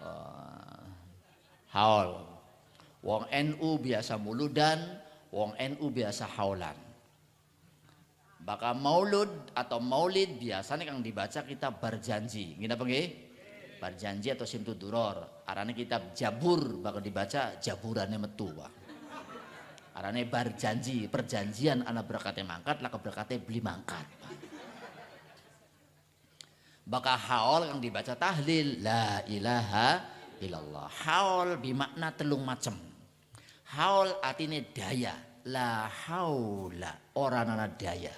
Oh. Haul. Wong NU biasa muludan, wong NU biasa haulan. Baka maulud atau maulid biasanya kang dibaca kita berjanji. Gimana pengi? Berjanji atau simtu duror. Arane kitab jabur bakal dibaca jaburannya metua. Arane berjanji, perjanjian anak berkatnya mangkat, laka berkatnya beli mangkat. Baka haol yang dibaca tahlil. La ilaha illallah. Haol bimakna telung macem. Haol artinya daya. La haula orang anak daya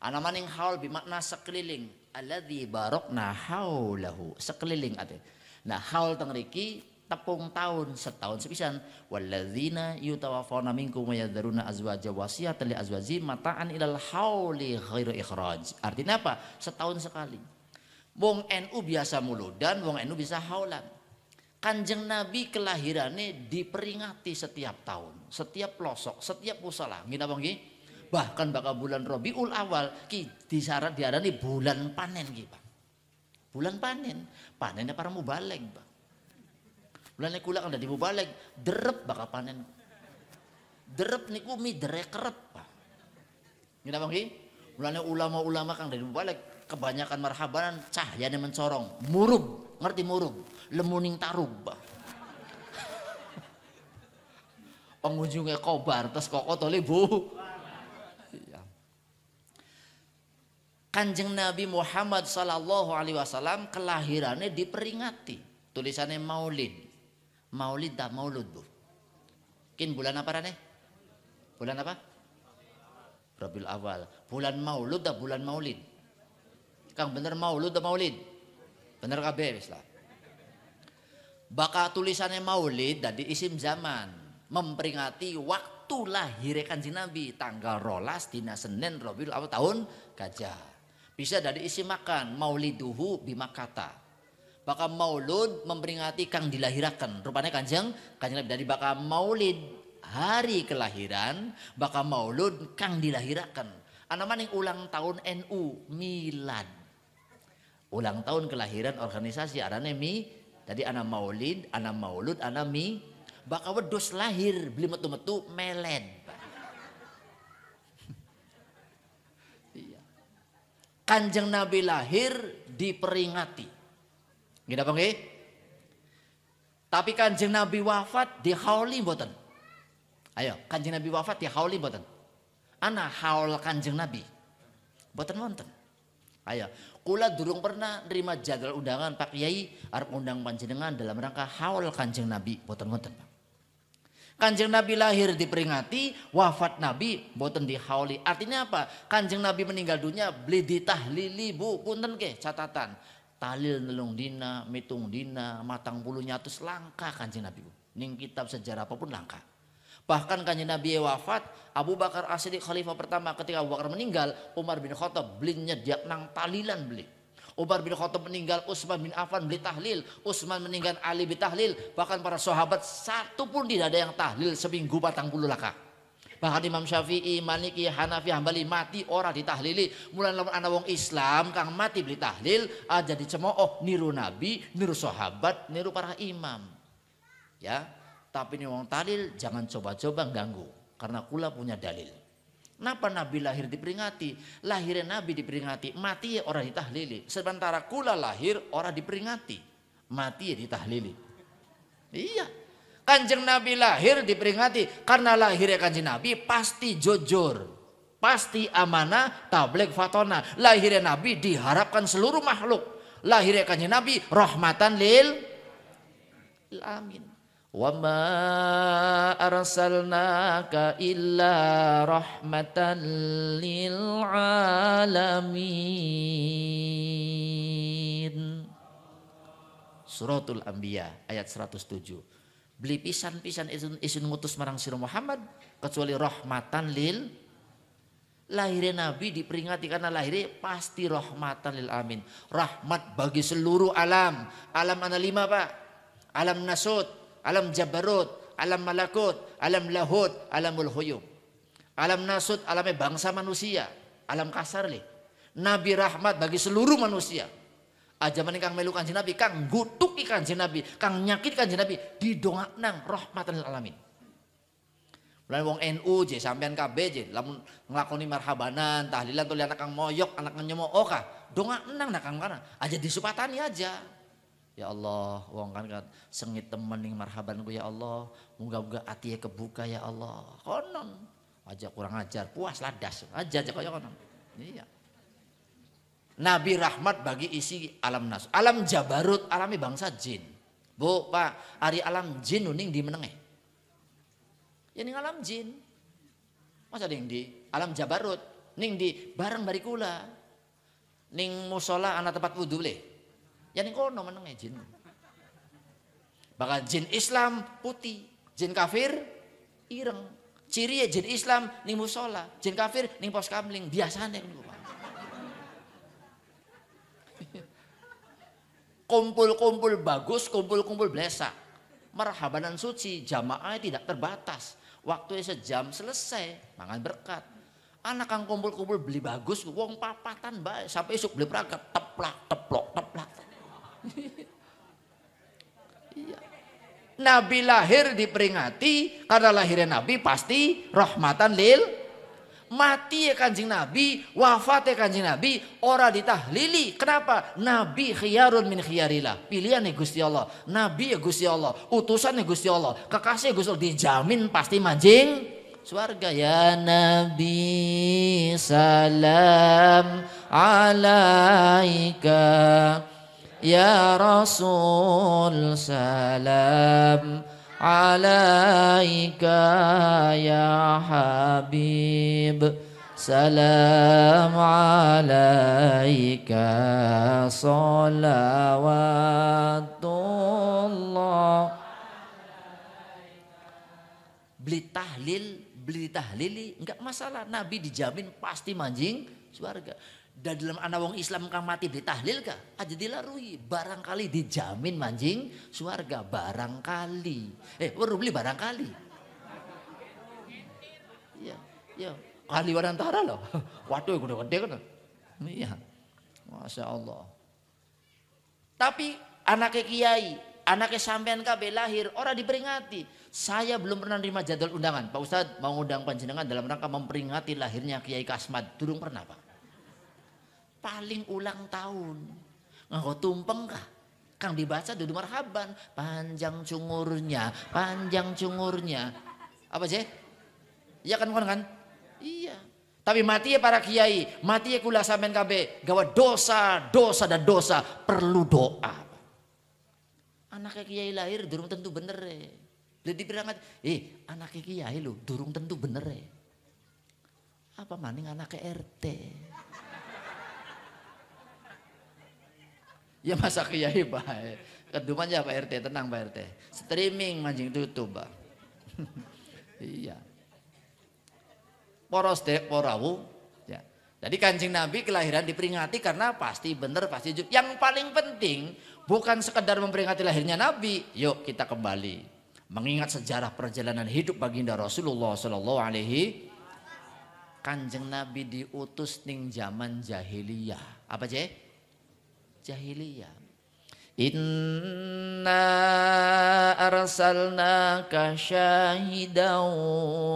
Ana maning haul bimakna sekeliling. Alladhi barokna haulahu. Sekeliling ate. Nah haul teng riki tepung tahun setahun sepisan walladzina yutawafona minkum wa yadharuna azwaja wasiat li azwaji mataan ilal hauli khairu ikhraj artinya apa setahun sekali wong NU biasa mulu dan wong NU bisa haulan Kanjeng Nabi kelahirannya diperingati setiap tahun, setiap pelosok, setiap musala. Gini apa gini? bahkan bakal bulan Robiul Awal ki disyarat diarani bulan panen ki, Pak. Bulan panen, panennya para mubalek, Pak. Bulan ada kan di di mubalek, derep bakal panen. Derep niku derek kerep, Pak. ini apa Ki? bulannya ulama-ulama kang dari mubalek kebanyakan marhabanan cahyane mencorong, murub, ngerti murub, lemuning tarub, Pak. *laughs* pengunjungnya kobar terus kok tole bu Kanjeng Nabi Muhammad Sallallahu Alaihi Wasallam kelahirannya diperingati. Tulisannya Maulid. Maulid dah Maulud bu. Kin bulan apa rane? Bulan apa? Rabiul Awal. Bulan Maulud dah bulan Maulid. Kang bener Maulud dah Maulid. Bener kabeh lah. Bakal tulisannya Maulid dan isim zaman. Memperingati waktu lahirnya kanjeng Nabi. Tanggal rolas dina Senin Rabiul Awal tahun gajah. Bisa dari isi makan, mauliduhu bimakata. Baka maulud memperingati kang dilahirakan. Rupanya kanjeng, kanjeng lebih dari baka maulid hari kelahiran, baka maulud kang dilahirakan. Anak yang ulang tahun NU Milan, Ulang tahun kelahiran organisasi arane mi tadi anak maulid, anak maulud, anak mi baka wedus lahir beli metu-metu meled Kanjeng Nabi lahir diperingati. Gini apa nggih? Tapi Kanjeng Nabi wafat di dihauli mboten. Ayo, Kanjeng Nabi wafat di dihauli mboten. Ana haul Kanjeng Nabi. Mboten wonten. Ayo, kula durung pernah nerima jadwal undangan Pak Kiai arep undang panjenengan dalam rangka haul Kanjeng Nabi, mboten wonten, Pak. Kanjeng Nabi lahir diperingati, wafat Nabi boten dihauli. Artinya apa? Kanjeng Nabi meninggal dunia beli ditahlili bu punten ke catatan. Talil nelung dina, mitung dina, matang bulu nyatus langka kanjeng Nabi bu. Ning kitab sejarah apapun langka. Bahkan kanjeng Nabi wafat, Abu Bakar Asyidik khalifah pertama ketika Abu Bakar meninggal, Umar bin Khattab beli dia nang talilan beli. Umar bin Khattab meninggal, Utsman bin Affan beli tahlil, Utsman meninggal Ali beli tahlil, bahkan para sahabat satu pun tidak ada yang tahlil seminggu batang puluh laka. Bahkan Imam Syafi'i, Maliki, Hanafi, Hambali mati orang ditahlili. Mulai lawan anak wong Islam kang mati beli tahlil aja ah, dicemooh niru nabi, niru sahabat, niru para imam. Ya, tapi ini wong tahlil jangan coba-coba ganggu karena kula punya dalil. Kenapa Nabi lahir diperingati? Lahirnya Nabi diperingati, mati ya orang ditahlili. Sementara kula lahir orang diperingati, mati ya ditahlili. Iya. Kanjeng Nabi lahir diperingati karena lahirnya Kanjeng Nabi pasti jujur, pasti amanah, tablik fatona. Lahirnya Nabi diharapkan seluruh makhluk. Lahirnya Kanjeng Nabi rahmatan lil Amin. وما أرسلناك إلا رحمة للعالمين Suratul Anbiya ayat 107 Beli pisan-pisan isun, isun ngutus marang siru Muhammad kecuali rahmatan lil lahirnya Nabi diperingati karena lahirnya pasti rahmatan lil amin. Rahmat bagi seluruh alam. Alam ada lima pak. Alam nasut, alam jabarut, alam malakut, alam lahut, alam Ulhuyum. Alam nasut, alamnya bangsa manusia. Alam kasar nih. Nabi rahmat bagi seluruh manusia. Aja ah, kang melu kanjeng Nabi, kang gutuki si Nabi, kang nyakit kanjeng Nabi, didongak nang rahmatan alamin. Mulai wong NU je sampean KB je, lamun ngelakoni marhabanan, tahlilan tuh anak kang moyok, anak kang oka, dongak nang nakang mana? aja disupatani aja. Ya Allah, wong kan kan sengit temen ning marhaban ku ya Allah. Muga-muga atinya kebuka ya Allah. Konon aja kurang ajar, puas ladas. Aja aja ya konon. Iya. Nabi rahmat bagi isi alam nas. Alam jabarut, alami bangsa jin. Bu, Pak, hari alam jin nuning di menengeh. Ya ning alam jin. Masa ning di alam jabarut, ning di bareng barikula. Ning musola anak tempat wudhu boleh. Ya ning kono menenge jin. Bahkan jin Islam putih, jin kafir ireng. Ciri ya jin Islam ning musola, jin kafir ning pos kamling, biasane ngono kan Kumpul-kumpul bagus, kumpul-kumpul blesa, Merhabanan suci, jamaah tidak terbatas. Waktu sejam selesai, mangan berkat. Anak kang kumpul-kumpul beli bagus, wong papatan baik sampai isuk beli perangkat teplak, teplok, teplak. teplak. Iya. Nabi lahir diperingati karena lahirnya Nabi pasti rahmatan lil mati ya kanjeng Nabi, wafat ya kanjeng Nabi, ora ditahlili. Kenapa? Nabi khiyarun min khiyarilah Pilihan ya Gusti Allah. Nabi ya Gusti Allah. Utusan ya Gusti Allah. Kekasih ya Gusti Allah. Dijamin pasti manjing suarga. Ya Nabi salam alaika Ya Rasul Salam Alaika Ya Habib Salam Alaika Salawatullah Beli tahlil Beli tahlili enggak masalah Nabi dijamin pasti manjing suarga dan dalam anak wong Islam kang mati ditahlil ka aja ah, dilarui barangkali dijamin manjing suarga barangkali eh perlu oh, beli barangkali iya iya kali warantara loh *laughs* waduh gede gede kan iya masya Allah tapi anaknya kiai anaknya sampean kabe lahir orang diperingati saya belum pernah nerima jadwal undangan Pak Ustadz mau undang panjenengan dalam rangka memperingati lahirnya Kiai Kasmat durung pernah Pak paling ulang tahun. nggak kok tumpeng kah? Kang dibaca dulu marhaban, panjang cungurnya, panjang cungurnya. Apa sih? Iya kan kan kan? Iya. Tapi mati ya para kiai, mati ya kula samen kabe, gawa dosa, dosa dan dosa, perlu doa. Anaknya kiai lahir durung tentu bener ya. E. Jadi berangkat, eh anaknya kiai lu durung tentu bener ya. Apa maning anaknya RT? Ya masa kiai baik. Keduman ya Pak RT, tenang Pak RT. Streaming mancing tutup Pak. *laughs* iya. Poros dek porawu. Ya. Jadi kancing Nabi kelahiran diperingati karena pasti benar pasti jujur. Yang paling penting bukan sekedar memperingati lahirnya Nabi. Yuk kita kembali mengingat sejarah perjalanan hidup baginda Rasulullah Shallallahu Alaihi Kanjeng Nabi diutus ning zaman jahiliyah. Apa cek? jahiliyah. Inna ka syahidan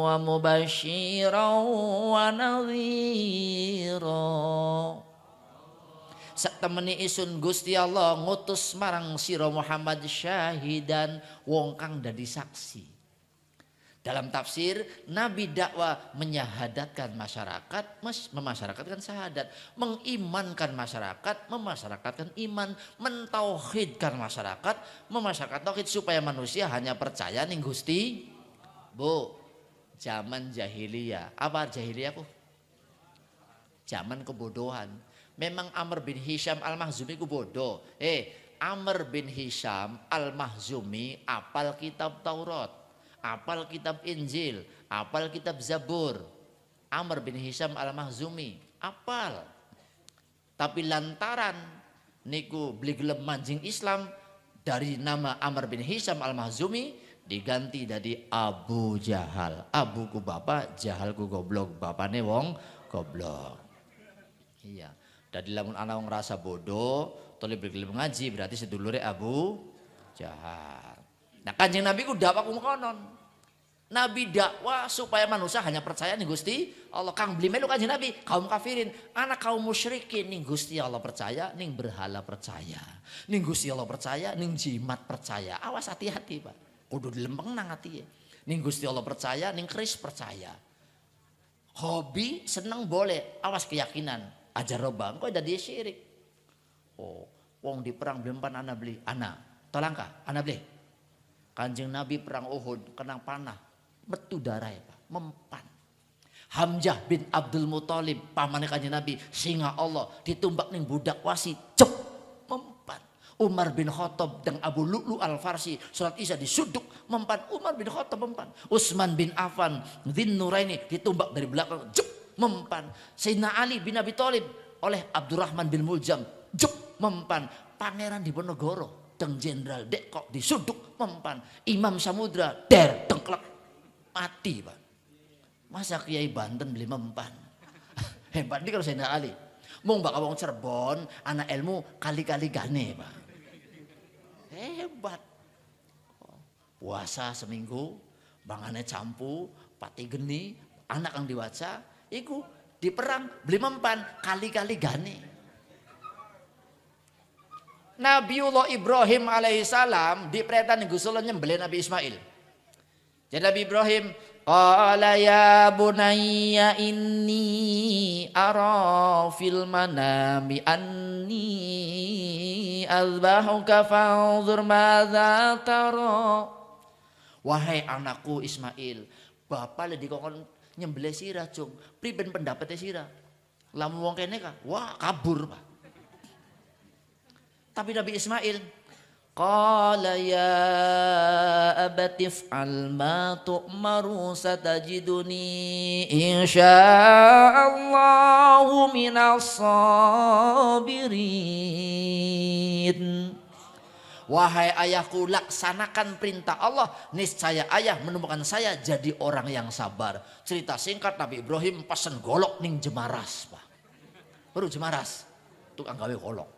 wa mubashiran wa Sak temeni isun Gusti Allah ngutus marang sira Muhammad syahidan wong kang dadi saksi. Dalam tafsir, Nabi dakwah menyahadatkan masyarakat, memasyarakatkan syahadat, mengimankan masyarakat, memasyarakatkan iman, mentauhidkan masyarakat, memasyarakat tauhid supaya manusia hanya percaya nih Gusti. Bu, zaman jahiliyah. Apa jahiliyah bu? Zaman kebodohan. Memang Amr bin Hisham al-Mahzumi ku bodoh. Eh, Amr bin Hisham al-Mahzumi apal kitab Taurat apal kitab Injil, apal kitab Zabur. Amr bin Hisham al-Mahzumi, apal. Tapi lantaran niku beli gelem manjing Islam dari nama Amr bin Hisham al-Mahzumi diganti dari Abu Jahal. Abuku bapak, Jahalku goblok, bapakne wong goblok. Iya. Dari lamun anak wong rasa bodoh, tole beli gelem ngaji berarti sedulure Abu Jahal. Nah kanjeng Nabi ku dakwah konon. Nabi dakwah supaya manusia hanya percaya nih Gusti Allah. Kang beli melu kanjeng Nabi, kaum kafirin, anak kaum musyrikin nih Gusti Allah percaya, nih berhala percaya. Nih Gusti Allah percaya, nih jimat percaya. Awas hati-hati, Pak. Kudu dilempeng nang hati ya. E. Nih Gusti Allah percaya, nih Kris percaya. Hobi seneng boleh, awas keyakinan. Ajar roba, engkau jadi syirik. Oh, wong di perang belum pan anak beli, anak. Tolongkah. anak beli. Kanjeng Nabi perang Uhud kena panah, metu ya Pak, mempan. Hamzah bin Abdul Muthalib, pamannya kanjeng Nabi, singa Allah ditumbak ning budak wasi, cep mempan. Umar bin Khattab dan Abu Lu'lu Al-Farsi salat Isya disuduk mempan Umar bin Khattab mempan Utsman bin Affan Dzin Nuraini ditumbak dari belakang jep mempan Sayyidina Ali bin Abi Thalib oleh Abdurrahman bin Muljam jep mempan pangeran di Diponegoro teng jenderal dek kok disuduk mempan Imam Samudra der tengklek mati pak masa Kiai Banten beli mempan *laughs* hebat nih kalau nggak Ali mau bakal wong Cerbon anak ilmu kali-kali gane pak hebat puasa seminggu bangane campu pati geni anak yang diwaca iku di perang beli mempan kali-kali gane Nabiullah Ibrahim alaihissalam diperintah Gusulun nyembelih Nabi Ismail. Jadi Nabi Ibrahim Qala ya bunayya inni ara fil manami anni azbahuka fanzur madza taro Wahai anakku Ismail, bapak lagi dikongkon nyembelih sirah cung, priben pendapatnya sirah. lamu wong kene kah? Wah, kabur, Pak. Tapi Nabi Ismail Qala ya abatif ma tu'maru satajiduni min minas sabirin. Wahai ayahku laksanakan perintah Allah Niscaya ayah menemukan saya jadi orang yang sabar Cerita singkat Nabi Ibrahim pesen golok ning jemaras pak. Baru jemaras Tukang gawe golok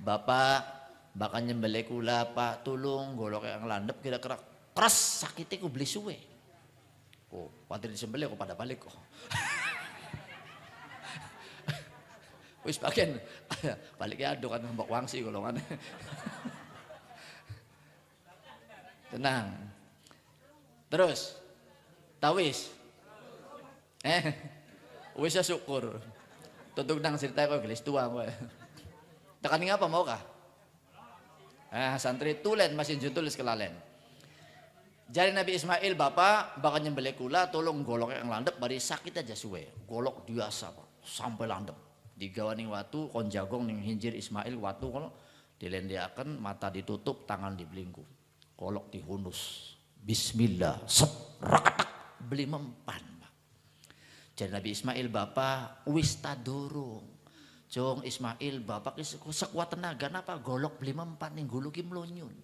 Bapak, bakal nyembelih kula Pak, tulung golok yang landep kira kira keras sakitnya ku beli suwe. Oh, ku kuatir disembelih ku pada balik oh, *laughs* Wis bagian *laughs* baliknya aduh kan mbak wangsi golongan. *laughs* Tenang. Terus tawis. Eh, wis ya syukur. tutup nang cerita kok gelis tua kowe. Tekaning apa mau kah? Eh, santri tulen masih jutulis kelalen. Jadi Nabi Ismail bapak bakal nyembelih kula tolong golok yang landep bari sakit aja suwe. Golok biasa pak sampai landep. gawani watu kon jagong ning hinjir Ismail watu kalau dilendiakan mata ditutup tangan dibelingku. Golok dihunus. Bismillah sep rakatak beli mempan. Jadi Nabi Ismail bapak wis Jong Ismail, bapak sekuat tenaga, napa golok beli mempan nih gulu kim lonyun.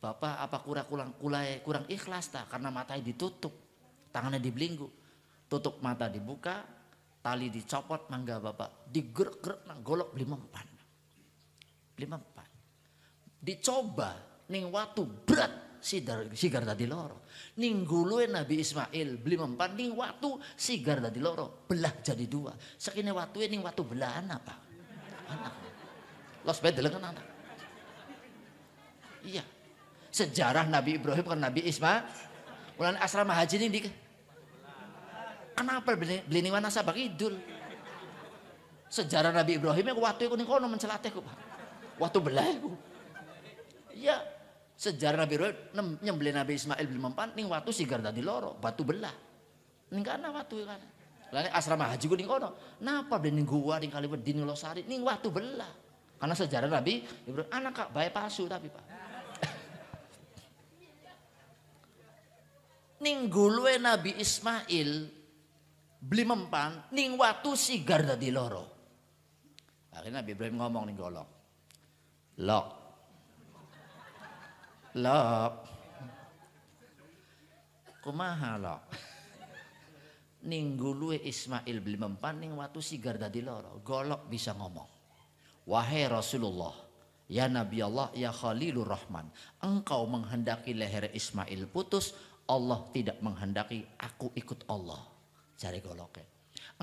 Bapak apa kurang kurang kulai kurang ikhlas ta? Karena matanya ditutup, tangannya dibelinggu, tutup mata dibuka, tali dicopot mangga bapak, digerak-gerak nang golok beli mempan, beli mempan. Dicoba nih watu berat sigar, sigar tadi loro. Ning gulue Nabi Ismail beli mempan ning watu sigar tadi loro, belah jadi dua. Sekine watu e ini watu belah anak, Pak. Anak. Los kan anak. Iya. Sejarah Nabi Ibrahim kan Nabi Ismail. Ulan asrama haji ini di Kenapa beli, beli ning bagi kidul? Sejarah Nabi Ibrahim yang e waktu itu ning kono mencelateku Pak. Waktu belah iku. Iya, Sejarah Nabi Ruhul nyembelih Nabi Ismail belum mempan ning watu sigar dadi loro, batu belah. Ning kana watu kan Lah asrama haji ku ning kono. Napa ben ning gua ning Kaliwedi ning Losari ning watu belah. Karena sejarah Nabi Ibrahim anak Kak bae pasu tapi Pak. *laughs* ning gulwe Nabi Ismail beli mempan ning watu sigar dadi loro. Akhirnya Nabi Ibrahim ngomong ning golok. Lok, lop kumaha lop ninggulue Ismail beli mempan ning watu sigar dadi loro golok bisa ngomong wahai Rasulullah ya Nabi Allah ya Khalilur Rahman engkau menghendaki leher Ismail putus Allah tidak menghendaki aku ikut Allah cari goloknya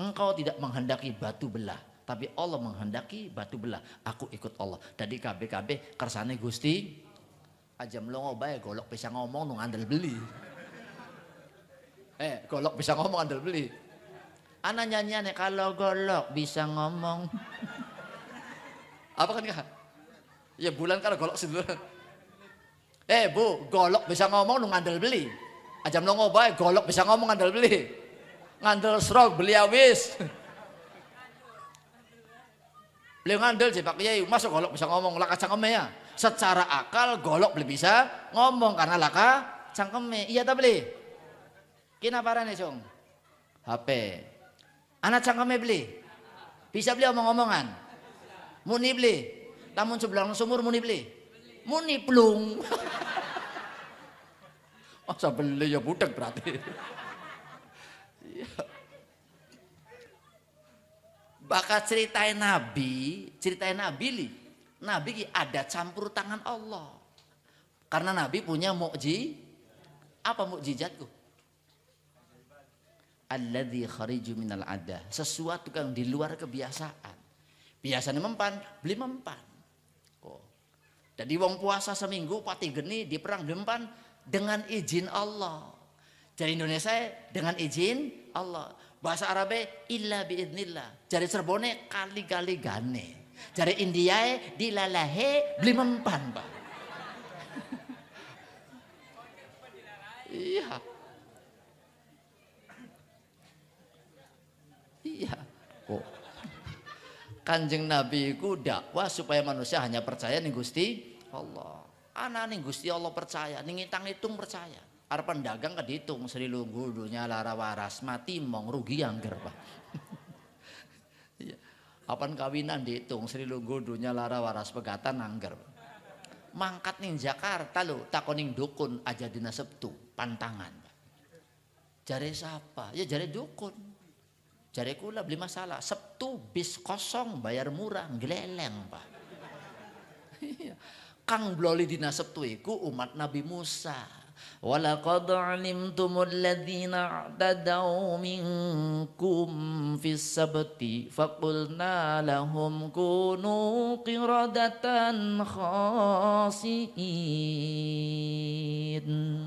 e. engkau tidak menghendaki batu belah tapi Allah menghendaki batu belah aku ikut Allah jadi KBKB kersane Gusti aja melongo bae golok bisa ngomong nung andel beli eh golok bisa ngomong andel beli anak aneh kalau golok bisa ngomong apa kan kak ya bulan kalau golok sebulan eh bu golok bisa ngomong nung andel beli aja melongo bae golok bisa ngomong andel beli ngandel srok beli awis beli ngandel sih pak kiai masuk golok bisa ngomong lah kacang ya secara akal golok belum bisa ngomong karena laka cangkeme. Iya tak beli? apa parane cung HP. Anak cangkeme beli. Bisa beli omong-omongan. Muni beli. Namun sebelah sumur muni beli. Muni plung. *laughs* Masa beli ya budak berarti. Iya. Bakal ceritain Nabi, ceritain Nabi li Nabi ada campur tangan Allah. Karena Nabi punya mukji. Apa mukjizatku? Alladzi khariju minal ada. Sesuatu yang di luar kebiasaan. Biasanya mempan, beli mempan. Oh. Jadi wong puasa seminggu pati geni di perang dempan dengan izin Allah. Jadi Indonesia dengan izin Allah. Bahasa Arabnya illa biiznillah. Jadi serbone kali-kali gane. Jare Indiae dilalahe beli mempan, Pak. iya. Iya. Oh. Kanjeng Nabi ku dakwah supaya manusia hanya percaya nih Gusti Allah. Anak nih Gusti Allah percaya, nih ngitang hitung percaya. Arpan dagang ke seri serilu dunia lara waras mati mong rugi angger pak. Apan kawinan dihitung Sri dunia lara waras pegatan angger. Mangkat nih Jakarta lo takoning dukun aja dina septu pantangan. Jare siapa? Ya jare dukun. Jare kula beli masalah. Sabtu bis kosong bayar murah ngeleleng, Pak. *laughs* Iya. Kang bloli dina Sabtu iku umat Nabi Musa. ولقد علمتم الذين اعتدوا منكم في السبت فقلنا لهم كونوا قردة خاسئين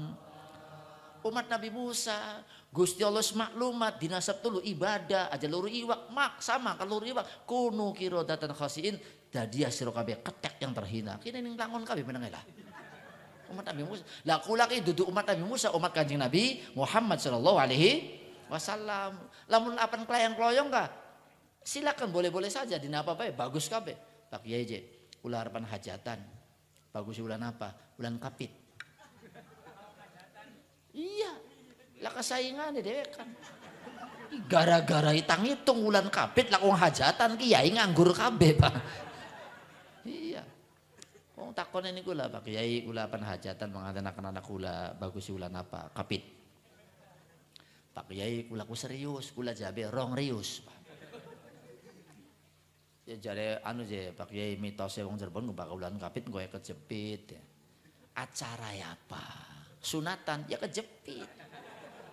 umat Nabi Musa Gusti Allah maklumat dina Sabtu lu ibadah aja luru iwak mak sama kalau luru iwak kuno kiro datan khasiin dadia sirokabe ketek yang terhina kini ning langon kabeh menengelah umat Nabi Musa. Lah kulak itu duduk umat Nabi Musa, umat Kanjeng Nabi Muhammad Shallallahu alaihi wasallam. Lamun apan klayang-kloyong kah? Silakan boleh-boleh saja Di apa bae bagus kabe. Pak Yai je, ulah harapan hajatan. Bagus bulan apa? Bulan kapit. Iya. Lah kesaingan deh kan. Gara-gara hitung itu bulan kapit lakukan hajatan kiai nganggur kabe Pak. Wong takon ini kula Pak Kiai kula hajatan mengatakan anak-anak kula bagus kula apa kapit. Pak Kiai kula ku serius kula jabe rong rius. Ya jadi anu je Pak Kiai mitose wong Cirebon ku bakal ulan kapit gue kejepit. Ya. Acara ya apa? Sunatan ya kejepit.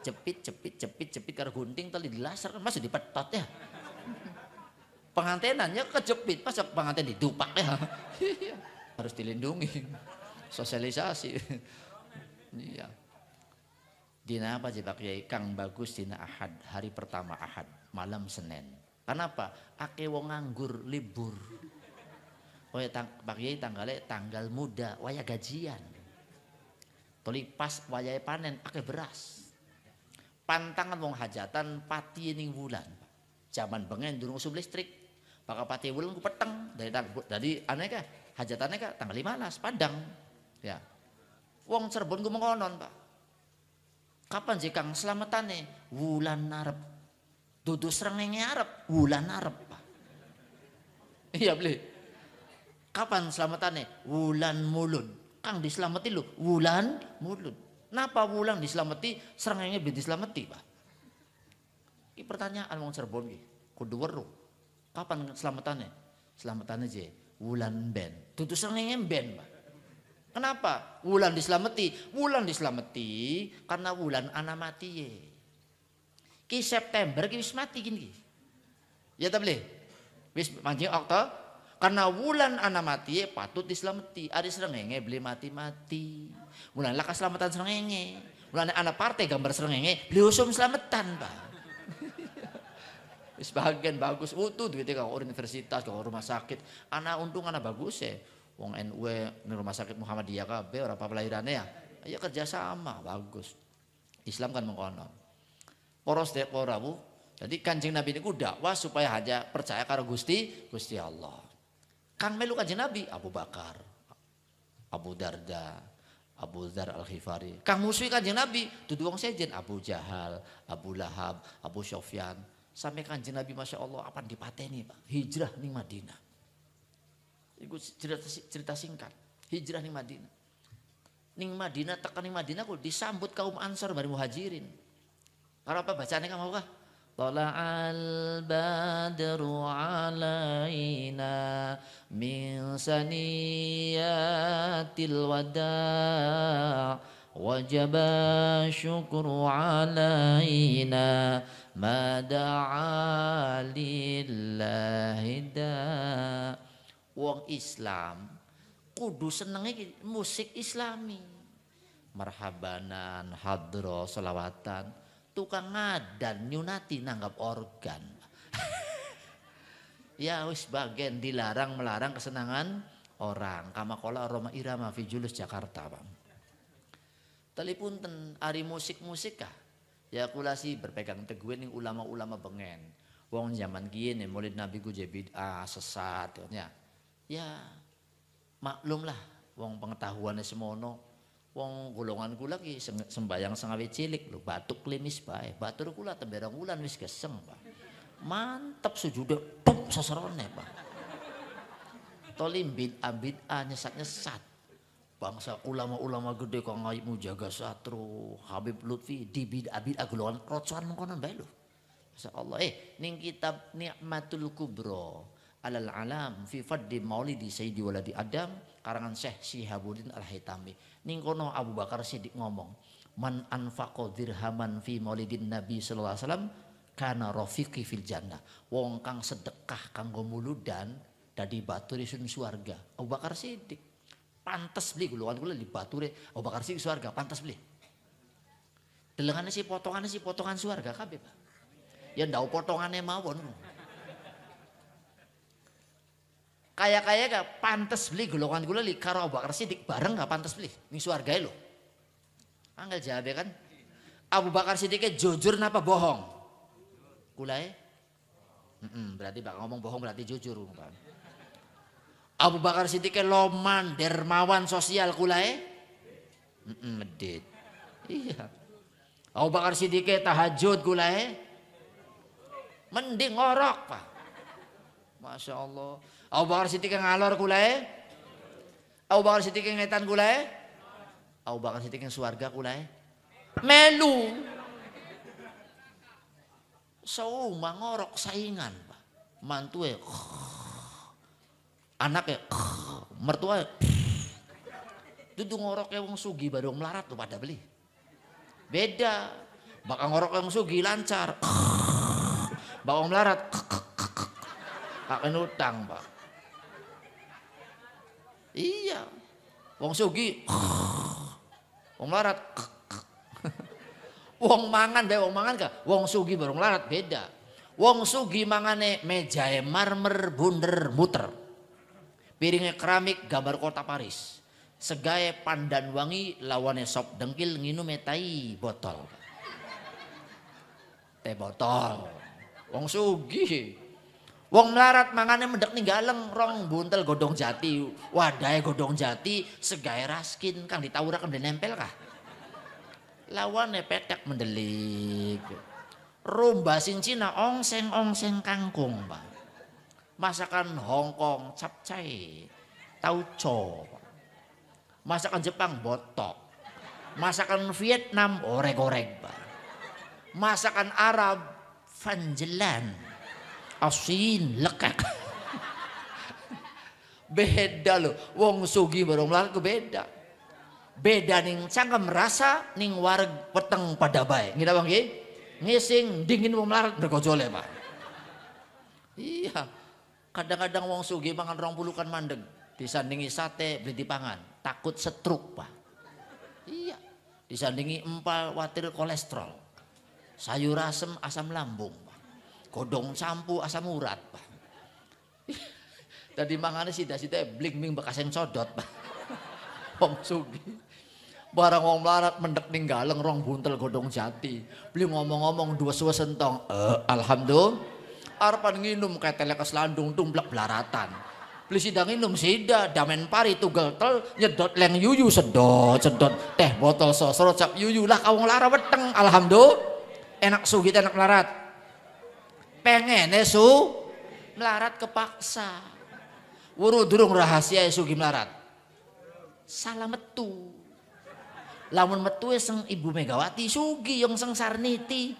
Jepit jepit jepit jepit karena gunting tali dilasar kan masih dipetot ya. pengantenannya kejepit masa pengantin didupak ya *laughs* harus dilindungi *laughs* sosialisasi iya Dina apa sih Pak Kiai? Kang bagus dina Ahad, hari pertama Ahad, malam Senin. Kenapa? Ake wong nganggur libur. Oh tang, Pak Kiai tanggalnya tanggal muda, waya gajian. tuli pas waya panen, ake beras. Pantangan wong hajatan pati ning wulan. Zaman bengen durung usum listrik. pakai pati wulan ku peteng dari dari aneh kah? hajatannya kak tanggal lima 15 Padang ya wong Cirebon gue mengkonon Pak kapan sih Kang selamatane wulan narep duduk serengenge arep wulan narep Pak iya beli kapan selamatane wulan mulun Kang diselamati lu wulan mulun napa wulan diselamati Serengenge ben diselamati Pak ini pertanyaan wong Cirebon iki kudu weruh kapan selamatannya selamatannya je Wulan Ben. Tutusannya Ben, Pak. Kenapa? Wulan dislameti. Wulan dislameti karena wulan anak mati ye. Ki September ki wis mati gini. Ya ta boleh. Wis manjing okto karena wulan anak mati ye patut dislameti. Ari srengenge beli mati-mati. Wulan laka selamatan srengenge. Wulan anak partai gambar srengenge beli usum selamatan, Pak sebagian bagus utuh duitnya orang universitas kalau rumah sakit anak untung anak bagus ya wong NU e, ini rumah sakit Muhammadiyah orang apa pelairannya ya ya sama bagus Islam kan mengkono poros dek Korabu, jadi kanjeng Nabi ini dakwah supaya hanya percaya karo Gusti Gusti Allah kang melu kanjeng Nabi Abu Bakar Abu Darda Abu Dar al Khifari, kang musuh kanjeng Nabi dudu wong sejen Abu Jahal Abu Lahab Abu Sofyan Sampai kanjeng Nabi Masya Allah apa dipateni Pak. Hijrah nih Madinah. Iku cerita, cerita singkat. Hijrah nih Madinah. nih Madinah tekan Madinah kok disambut kaum Ansar bari Muhajirin. Karo apa bacaannya kamu kah? Tala'al badru alaina min saniyatil wada' wajaba syukru alaina ما da'a lillahi da wong Islam kudu senenge musik islami marhabanan hadro selawatan tukang ngadan nyunati nanggap organ *laughs* ya wis bagian dilarang melarang kesenangan orang kamakola roma irama fi julus Jakarta bang ten ari musik musik kah Ya aku sih berpegang teguh ini ulama-ulama bengen. Wong zaman kini mulai Nabi ku bid'ah sesat gitu ya. Ya maklumlah wong pengetahuannya semono. Wong golongan kula ki sembayang sengawi cilik lu batuk klimis bae. Batur kula temberang wulan wis geseng, Pak. Mantep sujude pum saserone, ya, Pak. Tolim bid'ah bid'ah nyesat-nyesat bangsa ulama-ulama gede kok ngaib jaga satru Habib Lutfi di bid'abid Aguluan, rocoan mengkonon bae lho Masya Allah eh ning kitab Ni'matul Kubro alal alam fi faddi maulidi sayyidi waladi adam karangan Syekh Syihabuddin Al-Haitami ning kono Abu Bakar Siddiq ngomong man anfaqo dirhaman fi maulidin nabi sallallahu alaihi wasallam kana rafiqi fil jannah wong kang sedekah kanggo muludan dadi baturi sun suarga Abu Bakar Siddiq pantas beli kula kula di bature Abu Bakar sih suarga pantas beli telengannya sih potongannya sih potongan suarga kabeh Pak ya ndau potongannya mawon kaya kaya gak pantas beli golongan gula li karo Abu Bakar Siddiq bareng gak pantas beli ini suarga e lo angel jabe kan Abu Bakar Siddiq e jujur napa bohong kulai e? mm -mm, berarti bak ngomong bohong berarti jujur pak Abu Bakar Siddiq kan loman dermawan sosial kulae eh. medit. Iya. Abu Bakar Siddiq tahajud kulae eh. mending ngorok Pak. Masya Allah. Abu Bakar Siddiq ngalor kulae. Eh. Abu Bakar Siddiq ngetan kulae. Abu Bakar Siddiq suarga kulae. Melu. Seumah ngorok saingan Pak. Mantue. Oh. Anaknya, mertua, itu tuh yang wong sugi baru melarat tuh pada beli. Beda, bakal ngorok yang sugi lancar, bawa melarat, akan utang pak. Iya, wong sugi, wong melarat, wong mangan deh wong mangan gak wong sugi baru melarat beda wong sugi mangane meja marmer bunder muter Piringnya keramik gambar kota Paris. Segaya pandan wangi lawannya sop dengkil nginu metai botol. Teh botol. Wong sugi. Wong melarat mangane mendek galeng rong buntel godong jati. Wadai godong jati segaya raskin kang ditawurak dan nempel kah? Lawannya petek mendelik. Rumba sing Cina ongseng ongseng kangkung pak masakan Hongkong capcay, tauco, masakan Jepang botok, masakan Vietnam orek-orek, masakan Arab fanjelan, asin lekak. *laughs* beda loh, wong sugi baru melaku beda. Beda ning cangkem merasa nih warg peteng pada baik. Ngita bang ngising dingin wong melarat berkojole ya, pak. Iya, Kadang-kadang wong sugih mangan rong puluh kan mandeg. Disandingi sate beli dipangan, takut setruk, Pak. Iya. Disandingi empal watir kolesterol. Sayur asem asam lambung, Pak. Godong sampu asam urat, Pak. Tadi *laughs* mangane sida-sida bling-bling bekas yang sodot, Pak. *laughs* Wong sugih. Barang wong melarat mendek ninggaleng rong buntel godong jati. Beli ngomong-ngomong dua suwe sentong. Eh, alhamdulillah. Arpan nginum ketelek keslandung tumblak belaratan. Beli sidang nginum sida, damen pari tugel tel, nyedot leng yuyu sedot sedot teh botol sosorot cap yuyu lah kawung lara weteng alhamdulillah. Enak sugit enak melarat. Pengen ya su melarat kepaksa. Wuru durung rahasia ya sugi melarat. Salah metu. Lamun metu ya sang Ibu Megawati sugi yang sang Sarniti.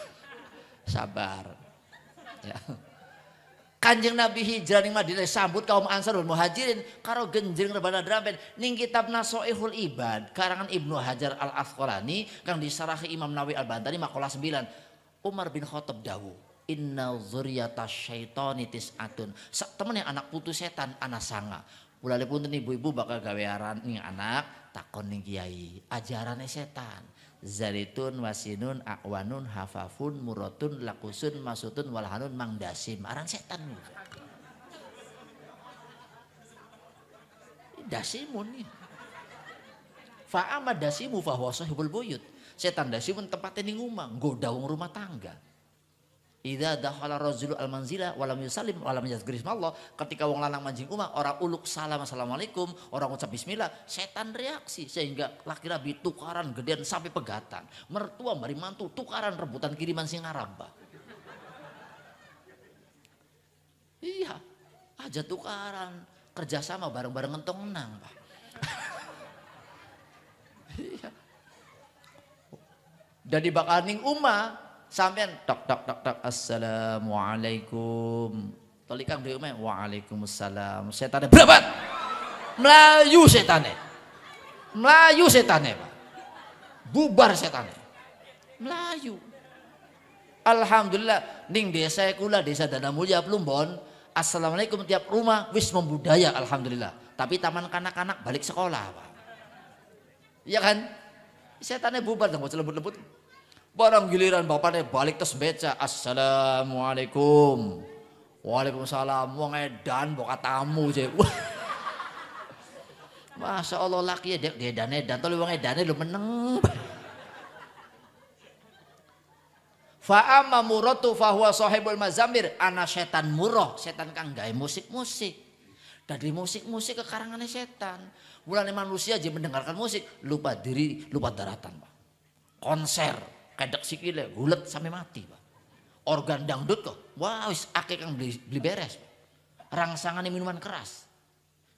*laughs* Sabar. Ya. Kanjeng Nabi hijrah ning Madinah sambut kaum Ansarul Muhajirin karo genjring rebana draben ning kitab Nasoihul Ibad karangan Ibnu Hajar Al Asqalani kang disarahi Imam Nawawi Al Bantani makalah 9 Umar bin Khattab dawu inna dzurriyata syaitani tis'atun sak temen yang anak putu setan anak sanga Mulai pun ibu-ibu bakal gawe aran ning anak takon ning kiai ajarane setan Zaritun wasinun akwanun hafafun muratun lakusun masutun walhanun mangdasim arang setan dasimun nih. fa'ama dasimu fahuwa sahibul buyut setan dasimun tempatnya ini ngumang Godaung rumah tangga Ida dahwalah rozilu al-manzila walam yusalim walam wa lam yazkir Allah, ketika wong lanang mancing umah orang uluk salam assalamualaikum, orang ucap bismillah, setan reaksi sehingga laki laki tukaran gedean sampai pegatan. Mertua mari mantu tukaran rebutan kiriman sing araba. Iya, aja tukaran kerjasama bareng-bareng entong nang, Pak. *laughs* iya. Dan di Bakaning Uma sampean tok tok tok tok assalamualaikum tolikan di rumah waalaikumsalam setan berapa melayu setan melayu setan pak bubar setan melayu alhamdulillah ning desa kula desa dana mulia plumbon assalamualaikum tiap rumah wis membudaya alhamdulillah tapi taman kanak-kanak balik sekolah pak iya kan setannya bubar dong lembut-lembut Barang giliran bapaknya balik terus beca. Assalamualaikum. Waalaikumsalam. Wong edan boka tamu je. *laughs* Masya Allah laki ya dia edan edan. Tapi wong edannya lu meneng. *laughs* Fa'amma muratu fahuwa sahibul mazamir. Ana setan murah. Setan kan gak musik-musik. Dari musik-musik ke karangannya setan. Mulanya manusia aja mendengarkan musik. Lupa diri, lupa daratan. Pak. Konser. Kedak sikile ya, gulet sampai mati, Pak. Organ dangdut kok. Wah, wow, wis akeh kang beli, beli beres. Rangsangan minuman keras.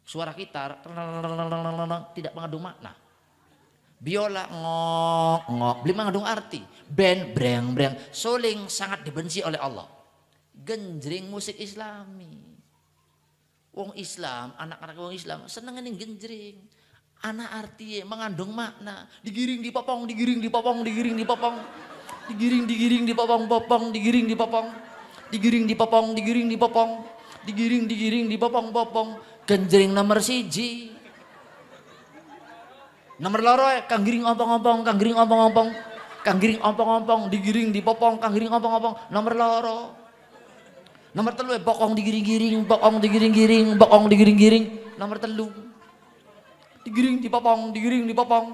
Suara gitar tidak mengandung makna. Biola ngok ngok, beli mengandung arti. Band breng breng, soling sangat dibenci oleh Allah. Genjring musik Islami. Wong Islam, anak-anak wong Islam seneng ini genjring Anak arti mengandung makna. Digiring dipopong, digiring dipopong, digiring dipopong. Digiring digiring dipopong popong, digiring dipopong. Digiring dipopong, digiring dipopong. Digiring digiring dipopong popong. Genjring nomor siji. Nomor loro eh, kang giring ompong-ompong, kang giring ompong-ompong. Kang giring ompong-ompong, digiring dipopong, kang giring ompong-ompong. Nomor loro. Nomor telu eh, bokong digiring-giring, bokong digiring-giring, bokong digiring-giring. Nomor telu digiring dipopong, digiring dipopong,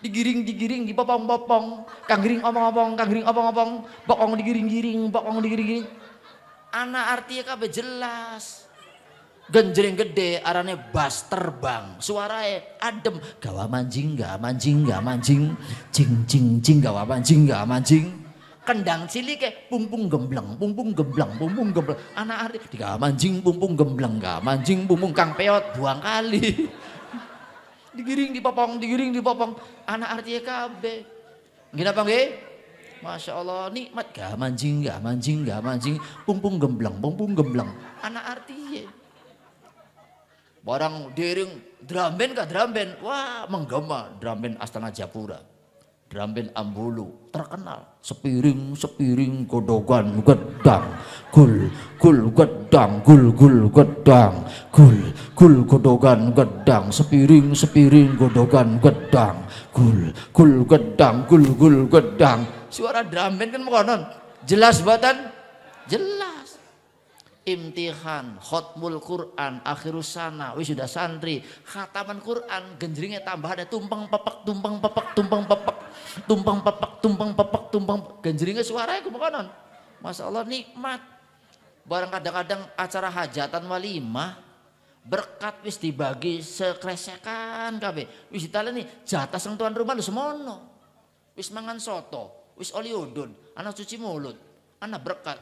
digiring digiring dipopong popong, kanggiring omong-omong, kanggiring omong-omong, bokong digiring-giring, bokong digiring-giring. Anak artinya kabe jelas. genjereng gede arane bas terbang. Suarae adem, gawa manjing, gawa manjing, gawa manjing, cing cing cing gawa manjing, gawa manjing. Kendang cilik kayak pumpung gembleng, pumpung gembleng, pumpung gembleng. Anak arti, gak manjing, pumpung gembleng, gak manjing, pumpung kang peot buang kali digiring dipopong, digiring dipopong. Anak artinya KB. Gini apa nggih? Masya Allah, nikmat gak mancing, gak mancing, gak mancing, pungpung gembleng, pungpung gemblang Anak artinya. Barang diring, drumben gak drumben wah menggema drumben Astana Japura. Drambin Ambulu terkenal sepiring sepiring godogan gedang gul gul gedang gul gul gedang gul gul godogan gedang sepiring sepiring godogan gedang gul gul gedang gul gul gedang suara drambin kan mengkonon jelas buatan jelas imtihan, khotmul Quran, akhirus sana, wis sudah santri, khataman Quran, genjeringnya tambah ada tumpeng pepek, tumpeng pepek, tumpeng pepek, tumpeng pepek, tumpeng pepek, tumpeng genjeringnya suaranya kemakanan. Masya Allah nikmat. Barang kadang-kadang acara hajatan walimah, berkat wis dibagi sekresekan kabeh. Wis nih jatah sang tuan rumah lu semono. Wis mangan soto, wis oli udun, anak cuci mulut, anak berkat,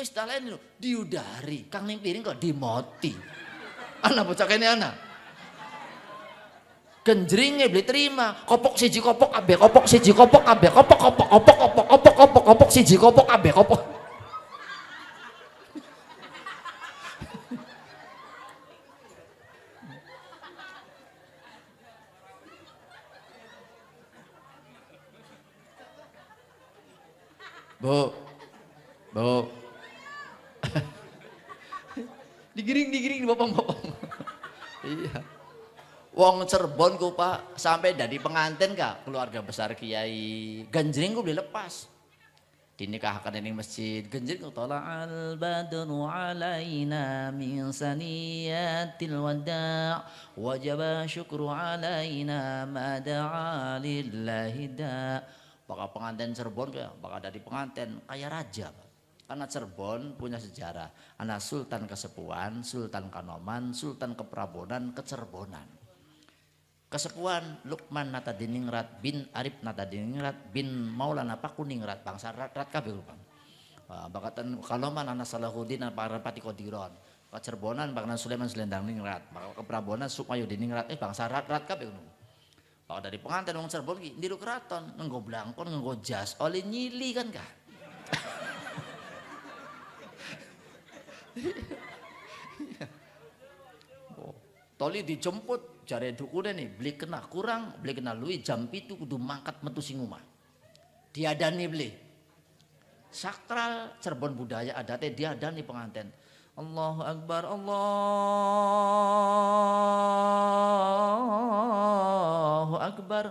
Kau istilah lain diudari. Kang ning piring kok dimoti. Anak bocah kene anak. Genjringe beli terima, kopok siji kopok abe kopok siji kopok abe kopok kopok kopok kopok kopok kopok kopok siji kopok abe kopok. Bu. Bu. Digiring, digiring, bapak bapak *laughs* iya. Wong cerbon ku pak sampai dari pengantin kak keluarga besar kiai genjring ku beli lepas dinikahkan ini masjid genjring ku tolak al badru alaina min saniyatil wada' wajaba syukur alaina mada'a lillahi da' bakal pengantin Cirebon kak bakal dari pengantin kayak raja pak karena Cirebon punya sejarah. Anak Sultan Kesepuan, Sultan Kanoman, Sultan Keprabonan, Kecerbonan. Kesepuan Lukman Nata Natadiningrat bin Arif Natadiningrat bin Maulana Pakuningrat bangsa ratrat rat kabeh ah, Bang. Bakatan Kanoman anak Salahuddin para Pati Kodiron. Kecerbonan Bang Sulaiman Selendang Ningrat, Keprabonan Sukmayu Diningrat eh bangsa ratrat rat bang. Kalau dari pengantin wong Cirebon di ndiru keraton, nenggo blangkon, nenggo jas, oleh nyili kan kah? *laughs* oh. Toli dijemput, jare dukune nih, beli kena kurang, beli kena luwi jam pitu kudu mangkat metu sing omah. Diadani beli. Sakral Cirebon budaya adatnya diadani penganten. Allahu Akbar, Allahu Akbar.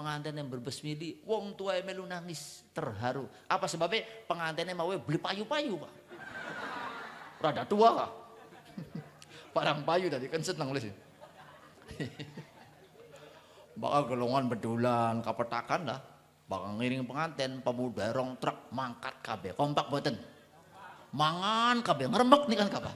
Pengantin yang berbesmili, wong tua melu nangis, terharu. Apa sebabnya pengantinnya mau beli payu-payu pak. Rada tua kah? *laughs* Parang payu tadi, kenset kan nang lihat. Ya. *laughs* Bakal golongan bedulan, kapetakan lah. Bakal ngiring pengantin, pemuda rong truk, mangkat KB. kompak boten. Mangan kabeh, ngeremek nih kan kapa.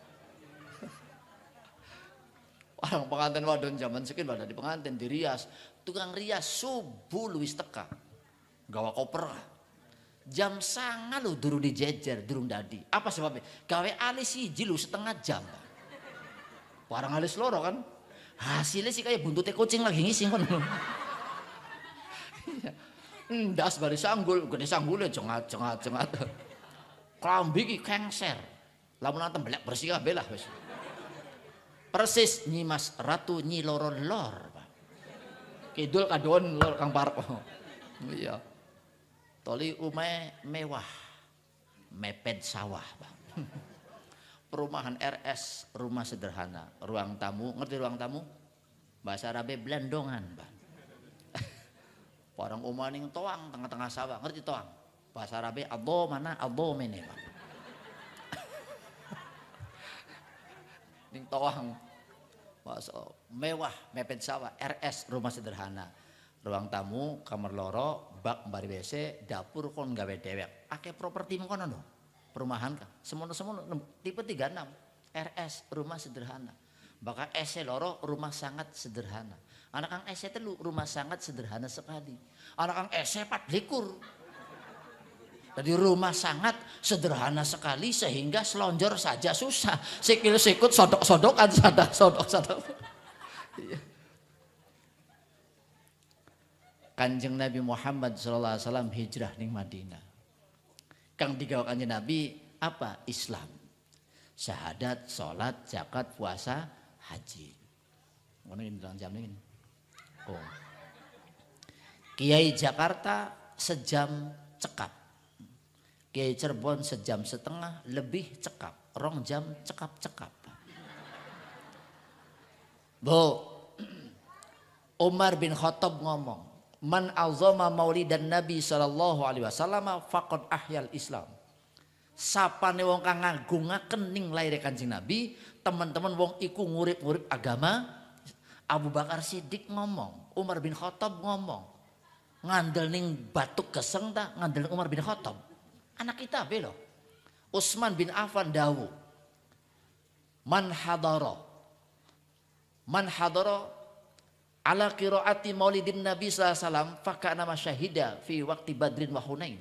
*laughs* Parang pengantin wadon zaman sekin pada di pengantin dirias, tukang rias subuh luis teka. Gawa koper lah. Jam sanga lo durung dijejer, durung dadi. Apa sebabnya? Gawe alis sih jilu setengah jam. Barang alis loro kan. Hasilnya sih kayak buntutnya kucing lagi ngising kan. Iya. Ndas bari sanggul, gede sanggulnya cengat cengat cengat. Klambi ki kanker, Lamun nanti belak bersih kabeh belah wis. Persis Nyimas Ratu nyiloron Lor. Kidul kadon lor Kang Parko. Oh, iya. Toli ume mewah, mepet sawah bang. Perumahan RS, rumah sederhana, ruang tamu, ngerti ruang tamu? Bahasa Arabnya blendongan bang. Orang *laughs* umaning toang tengah-tengah sawah, ngerti toang? Bahasa Arabnya abo mana abo mene bang. *laughs* Ning toang, bahasa mewah, mepet sawah, RS, rumah sederhana, ruang tamu, kamar lorok, bak bari WC, dapur kon gawe dewek. Ake properti mengkono no. Perumahan kan. Semono-semono tipe tiga enam RS rumah sederhana. bahkan SC e loro rumah sangat sederhana. Anak kang SC e telu rumah sangat sederhana sekali. Anak kang SC e pat likur. Jadi rumah sangat sederhana sekali sehingga selonjor saja susah. Sikil sikut sodok-sodokan *laughs* sadar sodok-sodok. Iya. Kanjeng Nabi Muhammad SAW hijrah ning Madinah. Kang digawe kanjeng Nabi apa? Islam. Syahadat, salat, zakat, puasa, haji. Ngono ini dalam jam ini. Oh. Kiai Jakarta sejam cekap. Kiai Cirebon sejam setengah lebih cekap. Rong jam cekap-cekap. Bu, Umar bin Khattab ngomong, man azama maulidan nabi sallallahu alaihi wasallam faqad ahyal islam ne wong kang ngagungaken ning lair kanjeng nabi teman-teman wong iku ngurip-ngurip agama Abu Bakar Siddiq ngomong Umar bin Khattab ngomong ngandel ning batuk keseng ta ngandel Umar bin Khattab anak kita belo eh, Utsman bin Affan dawu man hadara man hadara ala kiroati maulidin nabi SAW alaihi nama syahida fi waktu badrin wahunain.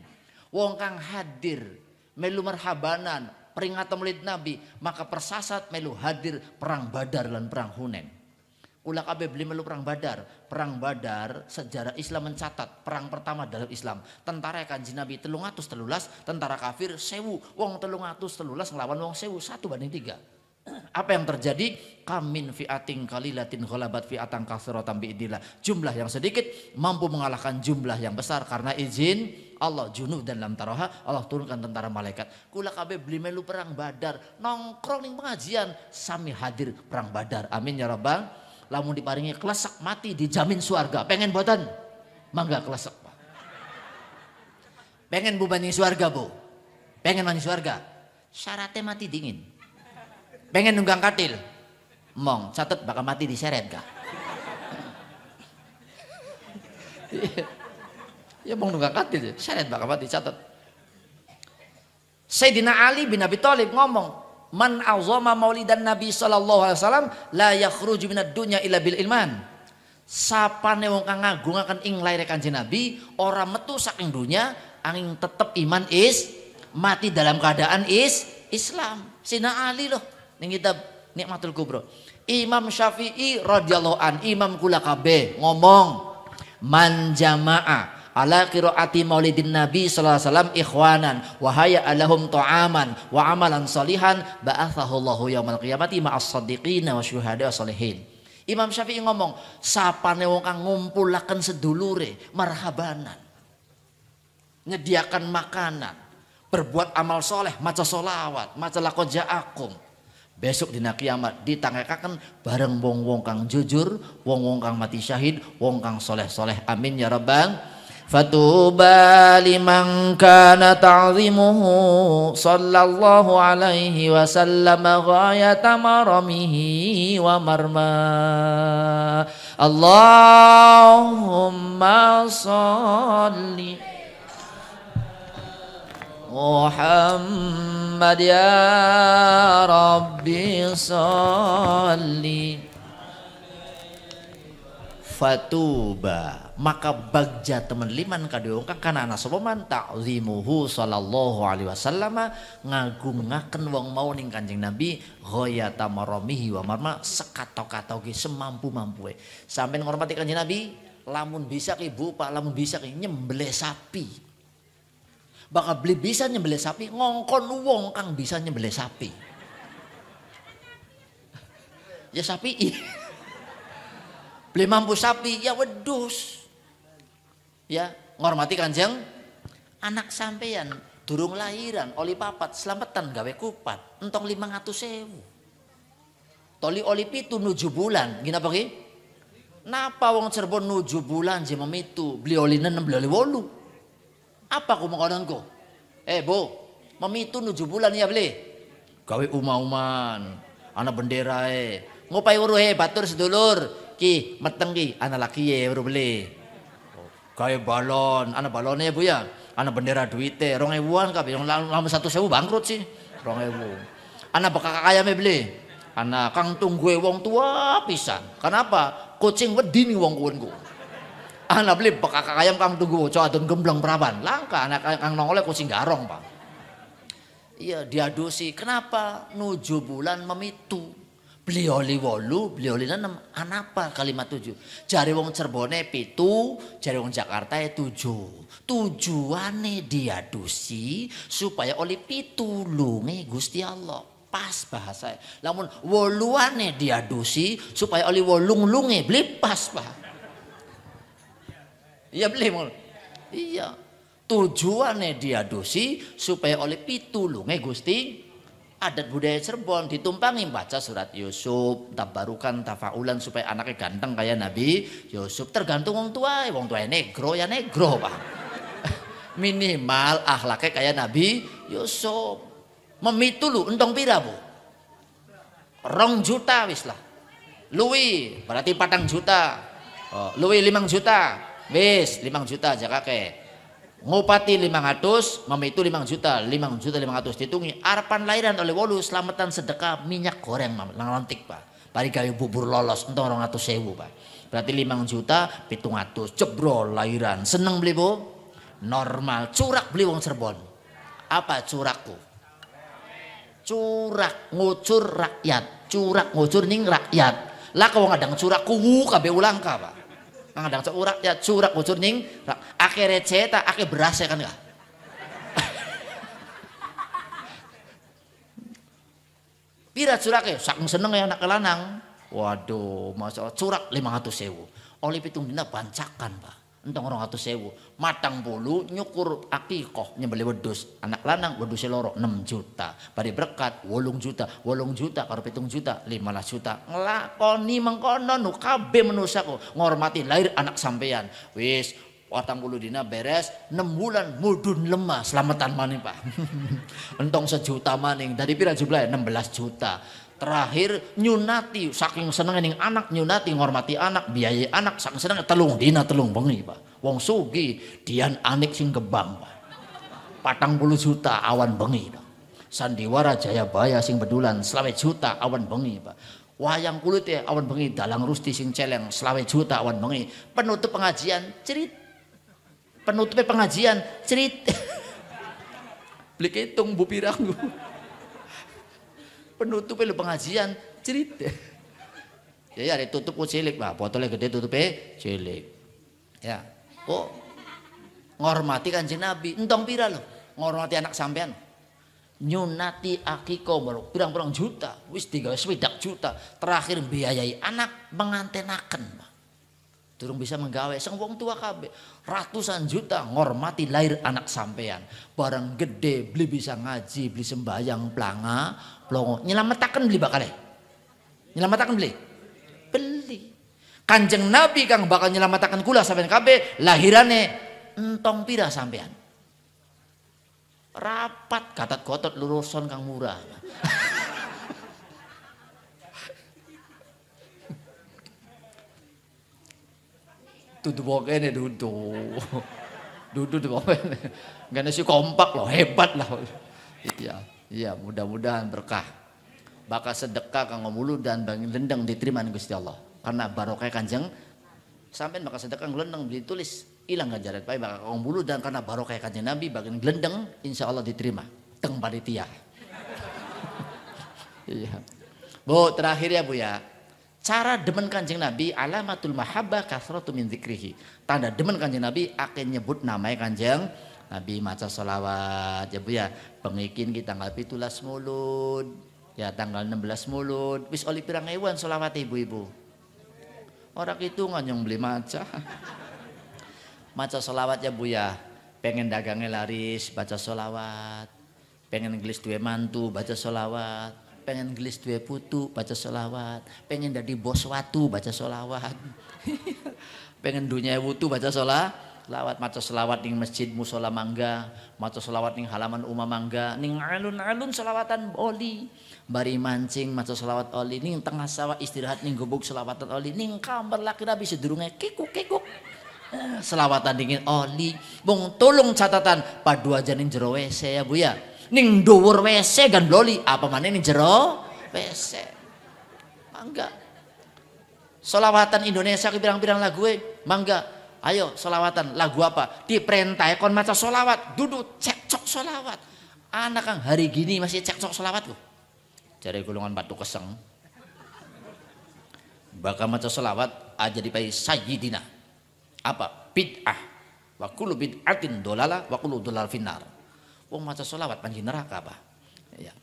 wong kang hadir melu merhabanan, peringatan maulid nabi maka persasat melu hadir perang badar dan perang hunain Ula kabe beli melu perang badar Perang badar sejarah Islam mencatat Perang pertama dalam Islam Tentara kanji Nabi telungatus telulas Tentara kafir sewu Wong telungatus telulas ngelawan wong sewu Satu banding tiga apa yang terjadi? Kamin fiating kalilatin ghalabat fiatang kasrotam biidillah. Jumlah yang sedikit mampu mengalahkan jumlah yang besar karena izin Allah junub dan lam taroha Allah turunkan tentara malaikat. Kula kabe beli melu perang Badar, nongkrong ning pengajian sami hadir perang Badar. Amin ya rabbal lamun diparingi kelesak mati dijamin suarga. Pengen buatan? Mangga kelesak Pengen bu suarga bu? Pengen banding suarga? Syaratnya mati dingin. Pengen nunggang katil. Mong, catet bakal mati diseret kak. ya mong nunggang katil, ya, seret bakal mati catet. Sayyidina Ali bin Abi Thalib ngomong, "Man auzama maulidan Nabi sallallahu alaihi wasallam la yakhruju minad dunya illa bil ilman." Sapane wong kang ngagungaken ing lair Kanjeng Nabi ora metu saking dunya angin tetep iman is mati dalam keadaan is Islam. Sina Ali loh ning kitab Nikmatul Kubro. Imam Syafi'i radhiyallahu an, Imam kula kabeh ngomong man jama'a ala qiraati maulidin nabi sallallahu alaihi wasallam ikhwanan wa alaum alahum ta'aman wa amalan salihan ba'athahu ya yaumil qiyamati ma'as shadiqin wa syuhada salihin. Imam Syafi'i ngomong, sapane wong kang ngumpulaken sedulure marhabanan. Nyediakan makanan, berbuat amal soleh, maca solawat, maca lakoja akum, Besok dina kiamat ditangkakan bareng wong-wong kang jujur, wong-wong kang mati syahid, wong kang soleh-soleh. Amin ya rabbal Fatuba liman kana ta'zimuhu sallallahu alaihi wasallam ghayata maramihi wa marma Allahumma salli محمد يا ربي صلي fatuba maka bagja teman liman kadeung kana ana sapa man ta'zimuhu sallallahu alaihi wasallam ngagungaken wong mau ning Kanjeng Nabi ghoya tamaramihi wa marma sekatok katoki semampu mampu sampai ngormati Kanjeng Nabi lamun bisa ke ibu Pak lamun bisa ke nyembelih sapi bakal beli bisa nyembelih sapi ngongkon wong kang bisa nyembelih sapi ya sapi beli mampu sapi ya wedus ya ngormati kanjeng anak sampeyan durung lahiran oli papat selamatan gawe kupat entong lima ngatu sewu toli oli pitu nuju bulan gina pagi napa wong cerbon nuju bulan jemam itu beli oli nenem beli oli wolu apa kumengkononku? Eh bu, memitu nuju bulan ya beli. Gawe uma-uman, anak bendera eh. Ngupai uru eh, batur sedulur. Ki, meteng ki, anak laki ya eh, uru beli. Gawe balon, anak balonnya bu ya. Anak bendera duit eh, rong ewan kapi, yang lama satu sewu bangkrut sih. Rong ewu. Anak bekak kaya beli. Anak kang tunggu wong tua pisan. Kenapa? Kucing wedi nih wong kuenku. Ah, anak beli bekak ayam kang tunggu cowok adon gembleng perawan langka anak ayam kang nongolnya kucing garong pak iya diadusi kenapa nuju bulan memitu beli oli wolu beli oli enam anapa ah, kalimat tujuh Cari wong cerbone pitu cari wong Jakarta ya tujuh tujuannya diadusi supaya oli pitu lunge, Gusti Allah pas bahasa. Namun e. woluane diadusi supaya oli wolung lunge beli pas pak. Iya beli mul. Iya. Tujuannya dia dosi supaya oleh pitulunge Gusti adat budaya Cirebon ditumpangi baca surat Yusuf tabarukan tafaulan supaya anaknya ganteng kayak Nabi Yusuf tergantung wong tua wong tua negro ya negro pak *laughs* minimal akhlaknya kayak Nabi Yusuf memitulu entong pira bu rong juta wis lah luwi berarti patang juta oh, luwi limang juta Wis 5 juta aja ke. Ngupati 500, mami itu 5 juta, 5 juta ratus ditungi. Arapan lahiran oleh wolu selamatan sedekah minyak goreng nang lantik pak. Pari kayu bubur lolos entah orang atau sewu pak. Berarti 5 juta, pitung atus, jebrol lahiran. Seneng beli bu? Normal, curak beli wong serbon. Apa curakku? Curak ngucur rakyat, curak ngucur ning rakyat. Lah kau ngadang curak kuwu kabe ulang pak kadang ada urak ya curak bocor nying ake receh ake beras ya kan gak *laughs* pira curak ya saking seneng ya anak kelanang waduh masa curak lima ratus sewu oleh pitung dina bancakan pak Untung orang atau sewu matang bulu nyukur akikoh nyembeli wedus anak lanang wedus lorok, enam juta bari berkat wolung juta wolung juta karo pitung juta 15 juta ngelakoni mengkono nu kabe menusaku ngormati lahir anak sampeyan wis watang bulu dina beres 6 bulan mudun lemah selamatan maning pak *laughs* entong sejuta maning dari pira enam belas juta terakhir nyunati saking seneng ning anak nyunati ngormati anak biaya anak saking seneng telung dina telung bengi Pak wong sugi dian anik sing kebang Pak patang puluh juta awan bengi Pak sandiwara Jayabaya sing bedulan selawet juta awan bengi Pak wayang kulit ya awan bengi dalang rusti sing celeng selawet juta awan bengi penutup pengajian cerit penutup pengajian cerit *laughs* beli kitung bu pirang penutup lu pengajian cerita Ya ada ya, tutup ku cilik lah botolnya gede tutupnya cilik ya kok ngormati kan nabi entong pira lo ngormati anak sampean nyunati akiko baru pirang-pirang juta wis tiga swidak juta terakhir biayai anak mengantenaken turun bisa menggawe sang wong tua kabe ratusan juta ngormati lahir anak sampean barang gede beli bisa ngaji beli sembahyang pelanga Longo. Nyelamatakan beli bakal Nyelamatakan beli. Beli. Kanjeng Nabi kang bakal nyelamatakan kula sampai kabeh lahirane entong pira sampean. Rapat katat kotot luruson kang murah. Tutu pokoknya duduk. Duduk di pokoknya. Gak nasi kompak loh, hebat lah. Iya. Iya, mudah-mudahan berkah. Bakal sedekah kang mulu dan bang lendeng diterima nih Gusti Allah. Karena barokah kanjeng sampai bakal sedekah lendeng ditulis hilang ganjaran baik bakal kang mulu dan karena barokah kanjeng Nabi bagian lendeng insya Allah diterima. Teng panitia. *laughs* iya. Bu, terakhir ya Bu ya. Cara demen kanjeng Nabi alamatul mahabbah kasratu min zikrihi. Tanda demen kanjeng Nabi akan nyebut namanya kanjeng Nabi maca solawat ya bu ya pengikin kita tanggal pitulas mulut ya tanggal 16 mulut wis oli pirang ewan solawat ibu-ibu orang itu nganyong beli maca *laughs* maca solawat ya bu ya pengen dagangnya laris baca solawat pengen gelis dua mantu baca solawat pengen gelis dua putu baca solawat pengen jadi bos watu baca solawat *laughs* pengen dunia wutu baca solawat selawat maca selawat ning masjid musola mangga maca selawat ning halaman umah mangga ning alun-alun selawatan oli bari mancing maca selawat oli ning tengah sawah istirahat ning gebuk selawatan oli ning kamar laki nabi sedurunge kikuk kikuk eh, selawatan dingin oli bung tolong catatan padu aja ning jero WC ya Bu ya ning dhuwur WC gan loli apa mana ning jero WC mangga selawatan Indonesia ke bilang bilang lagu eh. mangga Ayo solawatan lagu apa? Diperintah kon maca solawat, duduk cekcok solawat. Anak kang hari gini masih cekcok solawat loh. Cari golongan batu keseng. Bakal maca solawat aja dipai sayyidina. Apa? Bid'ah. Wa kullu bid'atin dolala waktu lu dolal finar. Wong maca solawat panji neraka apa? Ya.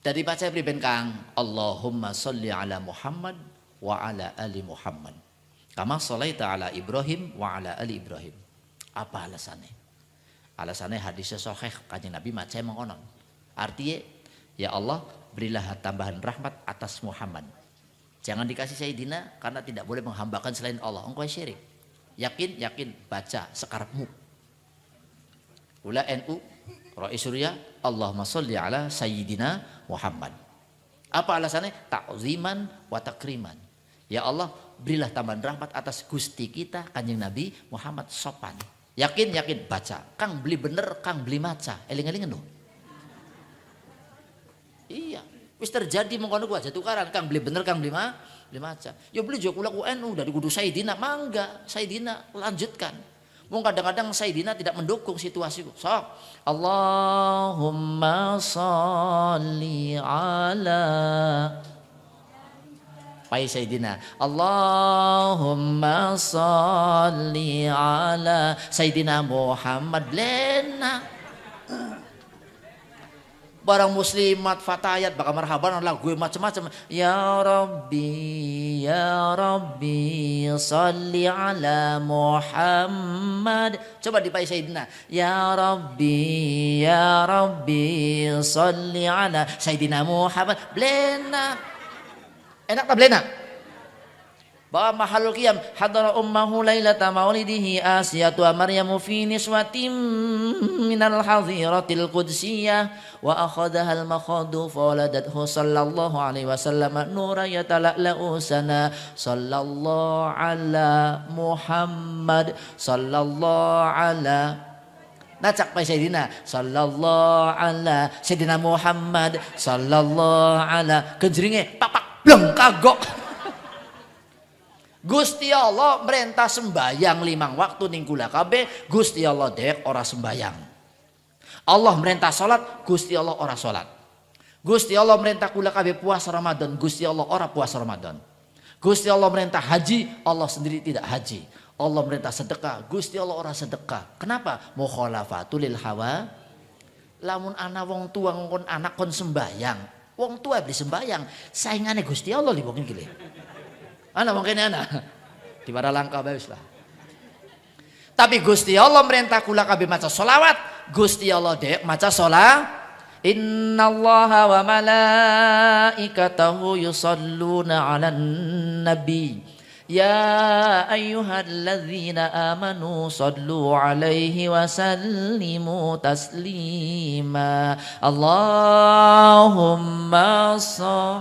Dari baca priben kang Allahumma sholli ala Muhammad wa ala ali Muhammad. Kama salaita ala Ibrahim wa ala ali Ibrahim. Apa alasannya? Alasannya hadisnya sahih kanjeng Nabi macam mengonon. Artinya ya Allah berilah tambahan rahmat atas Muhammad. Jangan dikasih Sayyidina karena tidak boleh menghambakan selain Allah. Engkau syirik. Yakin, yakin, baca sekarapmu. Ula NU, Ro'i Surya, Allahumma sholli ala Sayyidina Muhammad. Apa alasannya? Ta'ziman wa takriman. Ya Allah, berilah tambahan rahmat atas gusti kita kanjeng Nabi Muhammad sopan. Yakin yakin baca. Kang beli bener, Kang beli maca. eling elingan no. Iya, wis terjadi mengkono gua jatuh karan, Kang beli bener, Kang beli ma, beli maca. Ya beli juga kulaku UNU uh, dari kudu Saidina, mangga. Saidina lanjutkan. Mungkin kadang-kadang Saidina tidak mendukung situasi. Sok. Allahumma sholli ala mencapai Sayyidina Allahumma salli ala Sayyidina Muhammad lena barang muslimat fatayat bakal marhaban Allah gue macam-macam ya rabbi ya rabbi salli ala muhammad coba dipakai sayyidina ya rabbi ya rabbi salli ala sayyidina muhammad Blenak Enak tak belenak? bahwa mahalul qiyam hadara ummahu lailata maulidihi asiyatu maryamu fi niswatim minal hadhiratil qudsiyah wa akhadaha al makhadu fawaladathu sallallahu alaihi wasallam nura yatala'la'u sana sallallahu ala muhammad sallallahu ala Nacak pai Sayyidina Sallallahu ala Sayyidina Muhammad Sallallahu ala Kenjeringe Papak bleng kagok. Gusti Allah merintah sembahyang limang waktu ning kula kabeh, Gusti Allah dek ora sembahyang. Allah merintah salat, Gusti Allah ora salat. Gusti Allah merintah kula kabeh puasa Ramadan, Gusti Allah ora puasa Ramadan. Gusti Allah merintah haji, Allah sendiri tidak haji. Allah merintah sedekah, Gusti Allah ora sedekah. Kenapa? Mukhalafatul hawa. Lamun ana wong tuang kon anak kon sembahyang, Wong tua beli sembayang, saingannya Gusti Allah li wong gile. Ana wong ana. Di para langka wis lah. Tapi Gusti Allah merintah kula kabeh maca solawat. Gusti Allah dek maca Inna Innallaha wa malaikatahu yusalluna 'alan nabi. يا أيها الذين آمنوا صلوا عليه وسلموا تسليما اللهم صل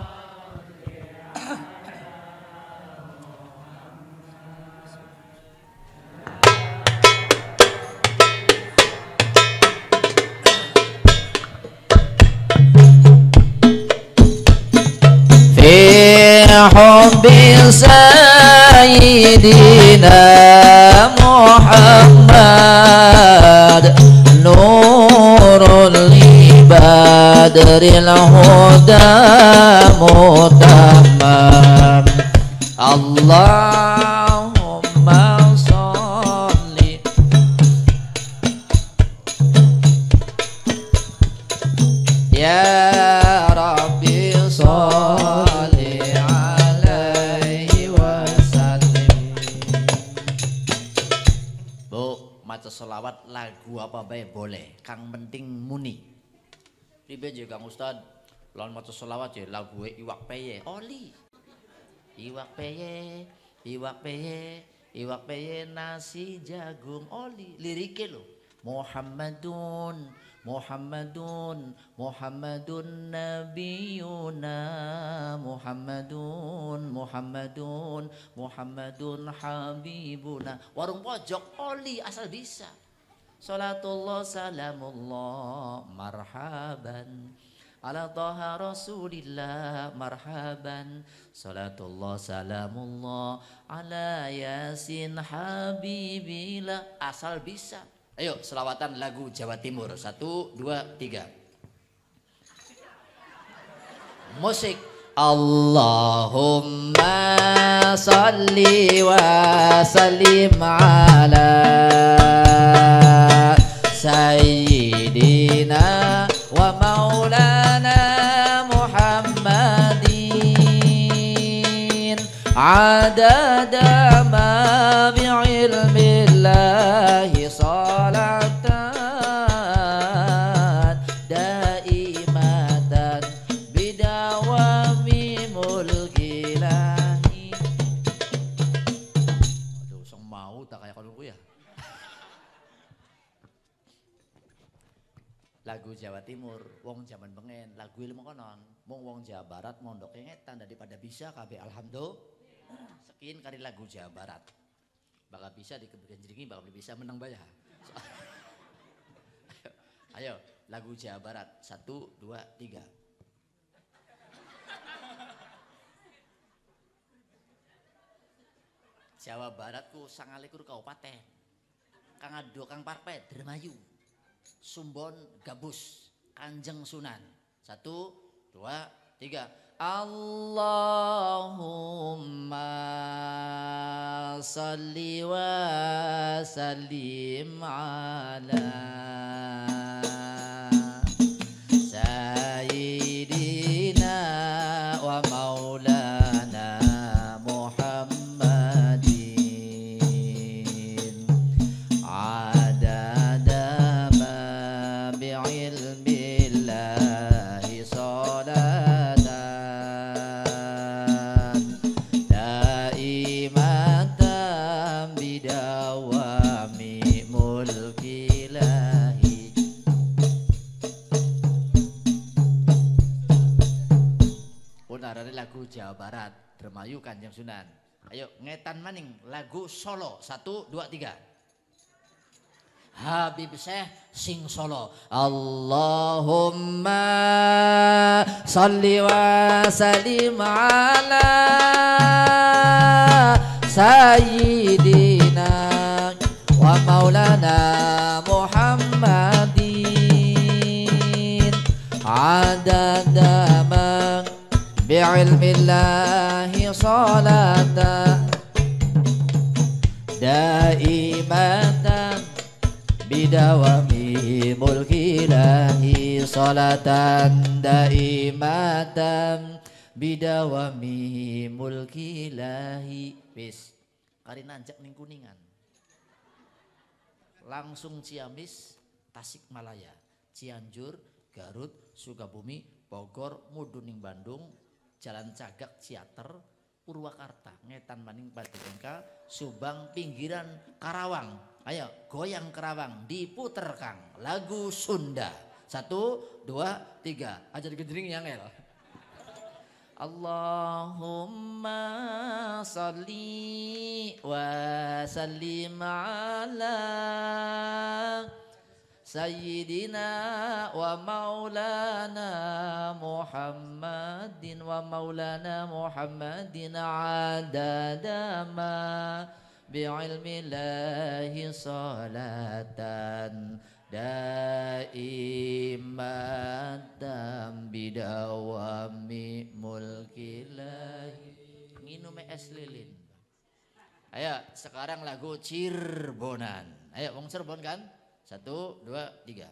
في bin Sayyidina Muhammad Nurul Ibadril Allah lagu apa baik boleh kang penting muni pribe je kang ustad lawan mata selawat je lagu e, iwak peye oli iwak peye iwak peye iwak peye nasi jagung oli liriknya lo Muhammadun Muhammadun Muhammadun Nabiuna Muhammadun Muhammadun Muhammadun Habibuna warung pojok oli asal bisa Salatullah salamullah marhaban ala taha rasulillah marhaban salatullah salamullah ala yasin habibillah asal bisa ayo selawatan lagu Jawa Timur satu dua tiga musik Allahumma salli wa sallim ala sayyidina wa maulana muhammadin adada ma ilmi ilmillahi wong jaman bengen lagu ilmu konon mung wong Jawa Barat mondok ngetan daripada bisa kb alhamdulillah sekian kali lagu Jawa Barat bakal bisa di kemudian jeringi bakal bisa menang banyak so, *laughs* ayo, lagu Jawa Barat satu dua tiga Jawa Baratku sangalikur kaupaten Kang adu Kang Parpet Dermayu Sumbon Gabus Kanjeng Sunan. Satu, dua, tiga. Allahumma salli wa sallim ala Sayyidina wa maulana Ayukan yang sunan. Ayo ngetan maning lagu solo satu dua tiga. Habib Syekh sing solo Allahumma salli wa salim ala sayyidina wa maulana Muhammadin adada ja'il billahi salata Da'imatan bidawami mulki lahi salatan Da'imatan bidawami mulki lahi Bis, kari nanjak ning kuningan Langsung Ciamis, Tasik Malaya, Cianjur, Garut, Sukabumi, Bogor, Muduning Bandung, Jalan Cagak Ciater Purwakarta Ngetan Maning Padengka Subang pinggiran Karawang ayo goyang Karawang diputer Kang lagu Sunda satu dua tiga aja digendring yang el Allahumma salli wa sallim ala Sayyidina wa maulana Muhammadin wa maulana Muhammadin adadama bi'ilmi lahi salatan daimatan bidawami lahi minum es lilin ayo sekarang lagu Cirebonan. ayo wong Cirebon kan satu, dua, tiga.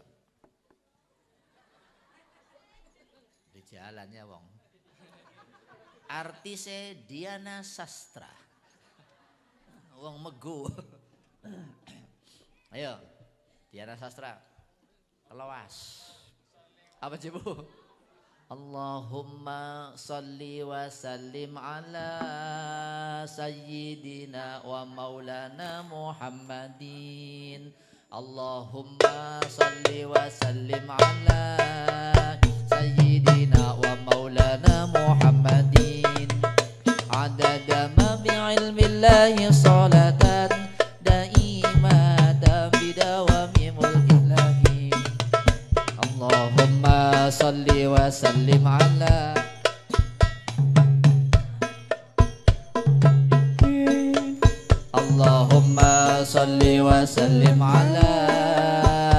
Di jalannya wong. Artise Diana Sastra. Wong megu. *coughs* Ayo, Diana Sastra. Kelawas. Apa bu? Allahumma salli wa sallim ala sayyidina wa maulana Muhammadin اللهم صل وسلم على سيدنا ومولانا محمد عدد ما بعلم الله صلاة دائمة بدوام ملك الله اللهم صل وسلم على Salli وسلم على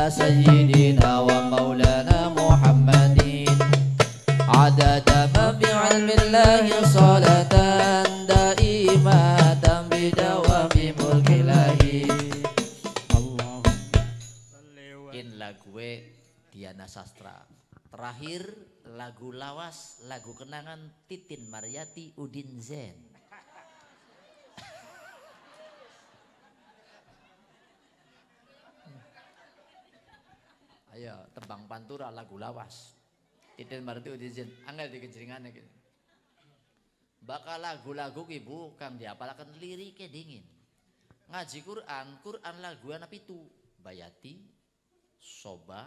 سيدنا ومولانا محمد عدد ما بعلم الله صلاة دائمة بدوام ملك الله in lagu Diana Sastra terakhir lagu lawas lagu kenangan Titin Mariati Udin Zen ya tembang pantura lagu lawas. Titin berarti udizin, angel kejeringan gitu. Bakal lagu-lagu ibu kang diapalakan liriknya dingin. Ngaji Quran, Quran lagu anak itu bayati, soba,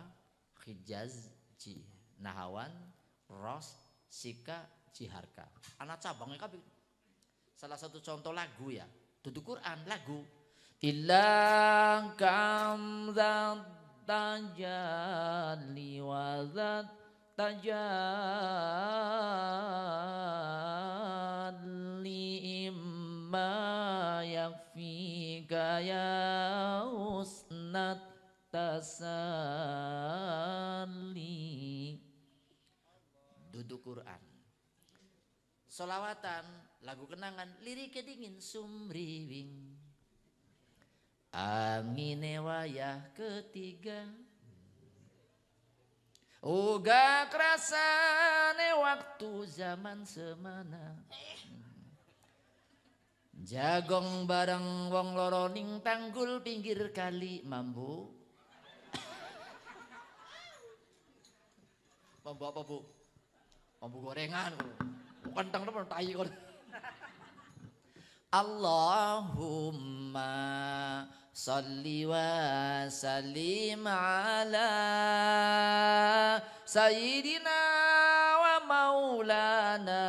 hijaz, ji, nahawan, ros, sika, jiharka. Anak cabangnya kabeh. Salah satu contoh lagu ya, tutur Quran lagu. Ilang kamzab tajalli wa zat tajalli imma yakfika ya usnat tasalli duduk Quran solawatan lagu kenangan liriknya dingin sumriwing Angine wayah ketiga Uga kerasane waktu zaman semana Jagong bareng wong loroning tanggul pinggir kali mambu Mambu apa bu? Mambu gorengan Kentang temen tayi kon Allahumma salli wa salim ala sayyidina wa maulana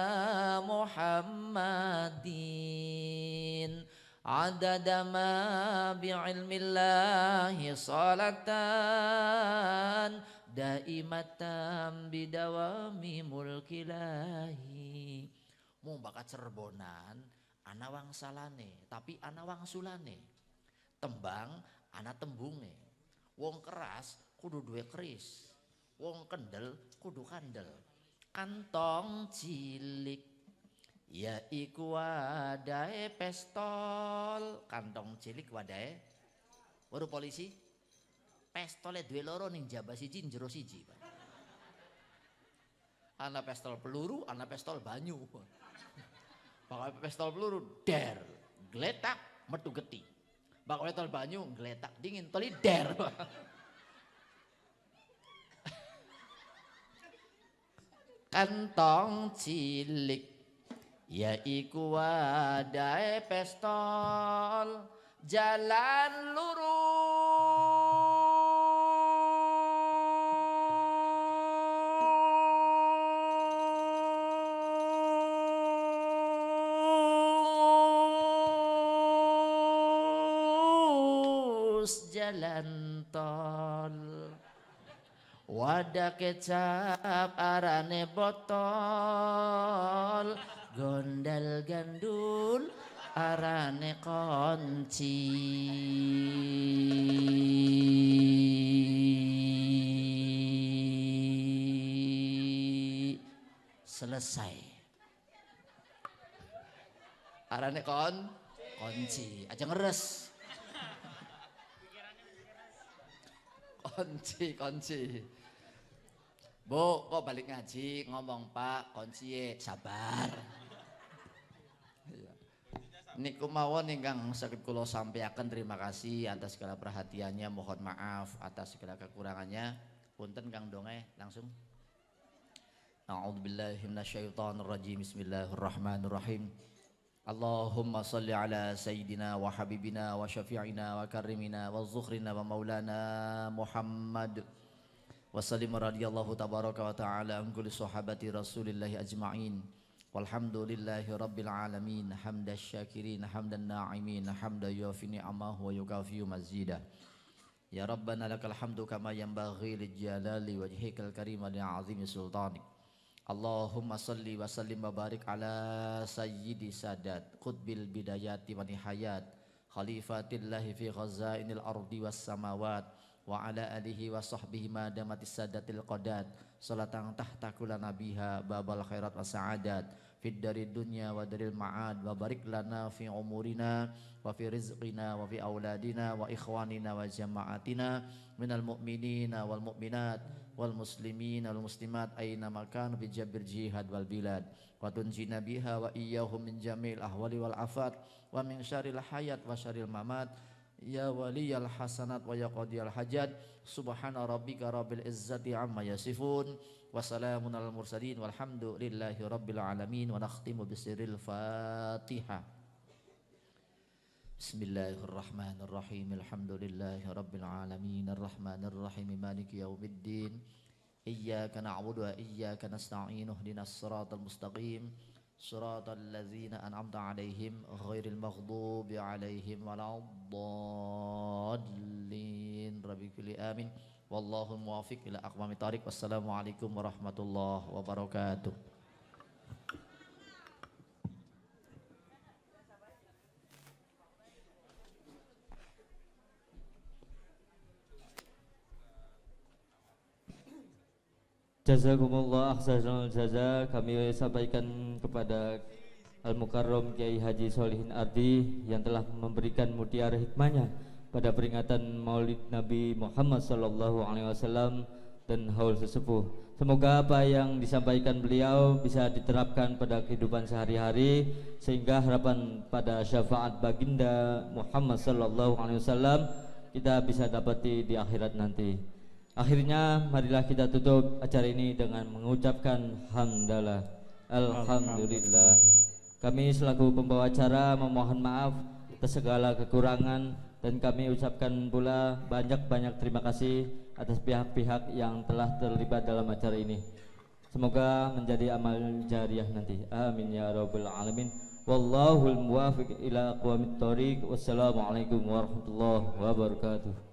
muhammadin adada ma bi ilmillahi salatan daimatan bidawami mulkilahi mau bakat cerbonan anawang salane tapi anawang sulane tembang ana tembunge. Wong keras kudu duwe keris. Wong kendel kudu kandel. Kantong cilik ya iku wadahe pestol, kantong cilik wadahe waru polisi pestole duwe loro ning jaba siji jero siji, Pak. pestol peluru, anak pestol banyu. *laughs* Pakai pestol peluru, der, geletak, metu getih. Bang kowe tol banyu ngletak dingin tolider. *laughs* Kantong cilik ya yaiku wadai pestol jalan lurus jalan tol Wadah kecap arane botol Gondel gandul arane kunci Selesai Arane kon kunci aja ngeres kunci kunci bu kok balik ngaji ngomong pak kunci e, sabar iya. Niku mawon ingkang sakit kulo sampaikan terima kasih atas segala perhatiannya mohon maaf atas segala kekurangannya punten Kang Donge langsung A'udzubillahiminasyaitonirrajim Bismillahirrahmanirrahim اللهم صل على سيدنا وحبيبنا وشفيعنا وكرمنا وزخرنا ومولانا محمد وسلم رضي الله تبارك وتعالى عن كل صحابة رسول الله أجمعين والحمد لله رب العالمين حمد الشاكرين حمد الناعمين حمد يوفي نعمه ويكافئ مزيدا يا ربنا لك الحمد كما ينبغي لجلال وجهك الكريم لعظيم سلطانك Allahumma salli wa sallim wa barik ala sayyidi sadat Qutbil bidayati wa nihayat Khalifatillahi fi ghazainil ardi was samawat Wa ala alihi wa sahbihi madamati sadatil qadat Salatang tahta kula nabiha babal khairat wa sa'adat fid dari dunia wa daril ma'ad wa barik lana fi umurina wa fi rizqina wa fi auladina wa ikhwanina wa jama'atina minal mu'minina wal mu'minat wal muslimin wal muslimat aina makan bi jabir jihad wal bilad wa tunjina biha wa iyyahum min jamil ahwali wal afat wa min syaril hayat wa syaril mamat Ya waliyal hasanat wa ya qadiyal hajat Subhana rabbika rabbil izzati amma yasifun Wassalamun al mursalin Walhamdulillahi rabbil alamin Wa nakhtimu bisiril fatiha Bismillahirrahmanirrahim Alhamdulillahi rabbil alamin Arrahmanirrahim Maliki yaumiddin Iyaka na'budu wa iyaka nasta'inuh Dinas siratul mustaqim صراط الذين أنعمت عليهم غير المغضوب عليهم ولا الضالين ربي كل آمين والله موافق إلى أقوام طارق والسلام عليكم ورحمة الله وبركاته Jazakumullah ahsanul jaza kami sampaikan kepada Al Mukarrom Kiai Haji Solihin Ardi yang telah memberikan mutiara hikmahnya pada peringatan Maulid Nabi Muhammad sallallahu alaihi wasallam dan haul sesepuh. Semoga apa yang disampaikan beliau bisa diterapkan pada kehidupan sehari-hari sehingga harapan pada syafaat baginda Muhammad sallallahu alaihi wasallam kita bisa dapati di akhirat nanti. Akhirnya marilah kita tutup acara ini dengan mengucapkan hamdalah. Alhamdulillah. Kami selaku pembawa acara memohon maaf atas segala kekurangan dan kami ucapkan pula banyak-banyak terima kasih atas pihak-pihak yang telah terlibat dalam acara ini. Semoga menjadi amal jariah nanti. Amin ya rabbal alamin. Wallahul muwafiq ila aqwamit thoriq. Wassalamualaikum warahmatullahi wabarakatuh.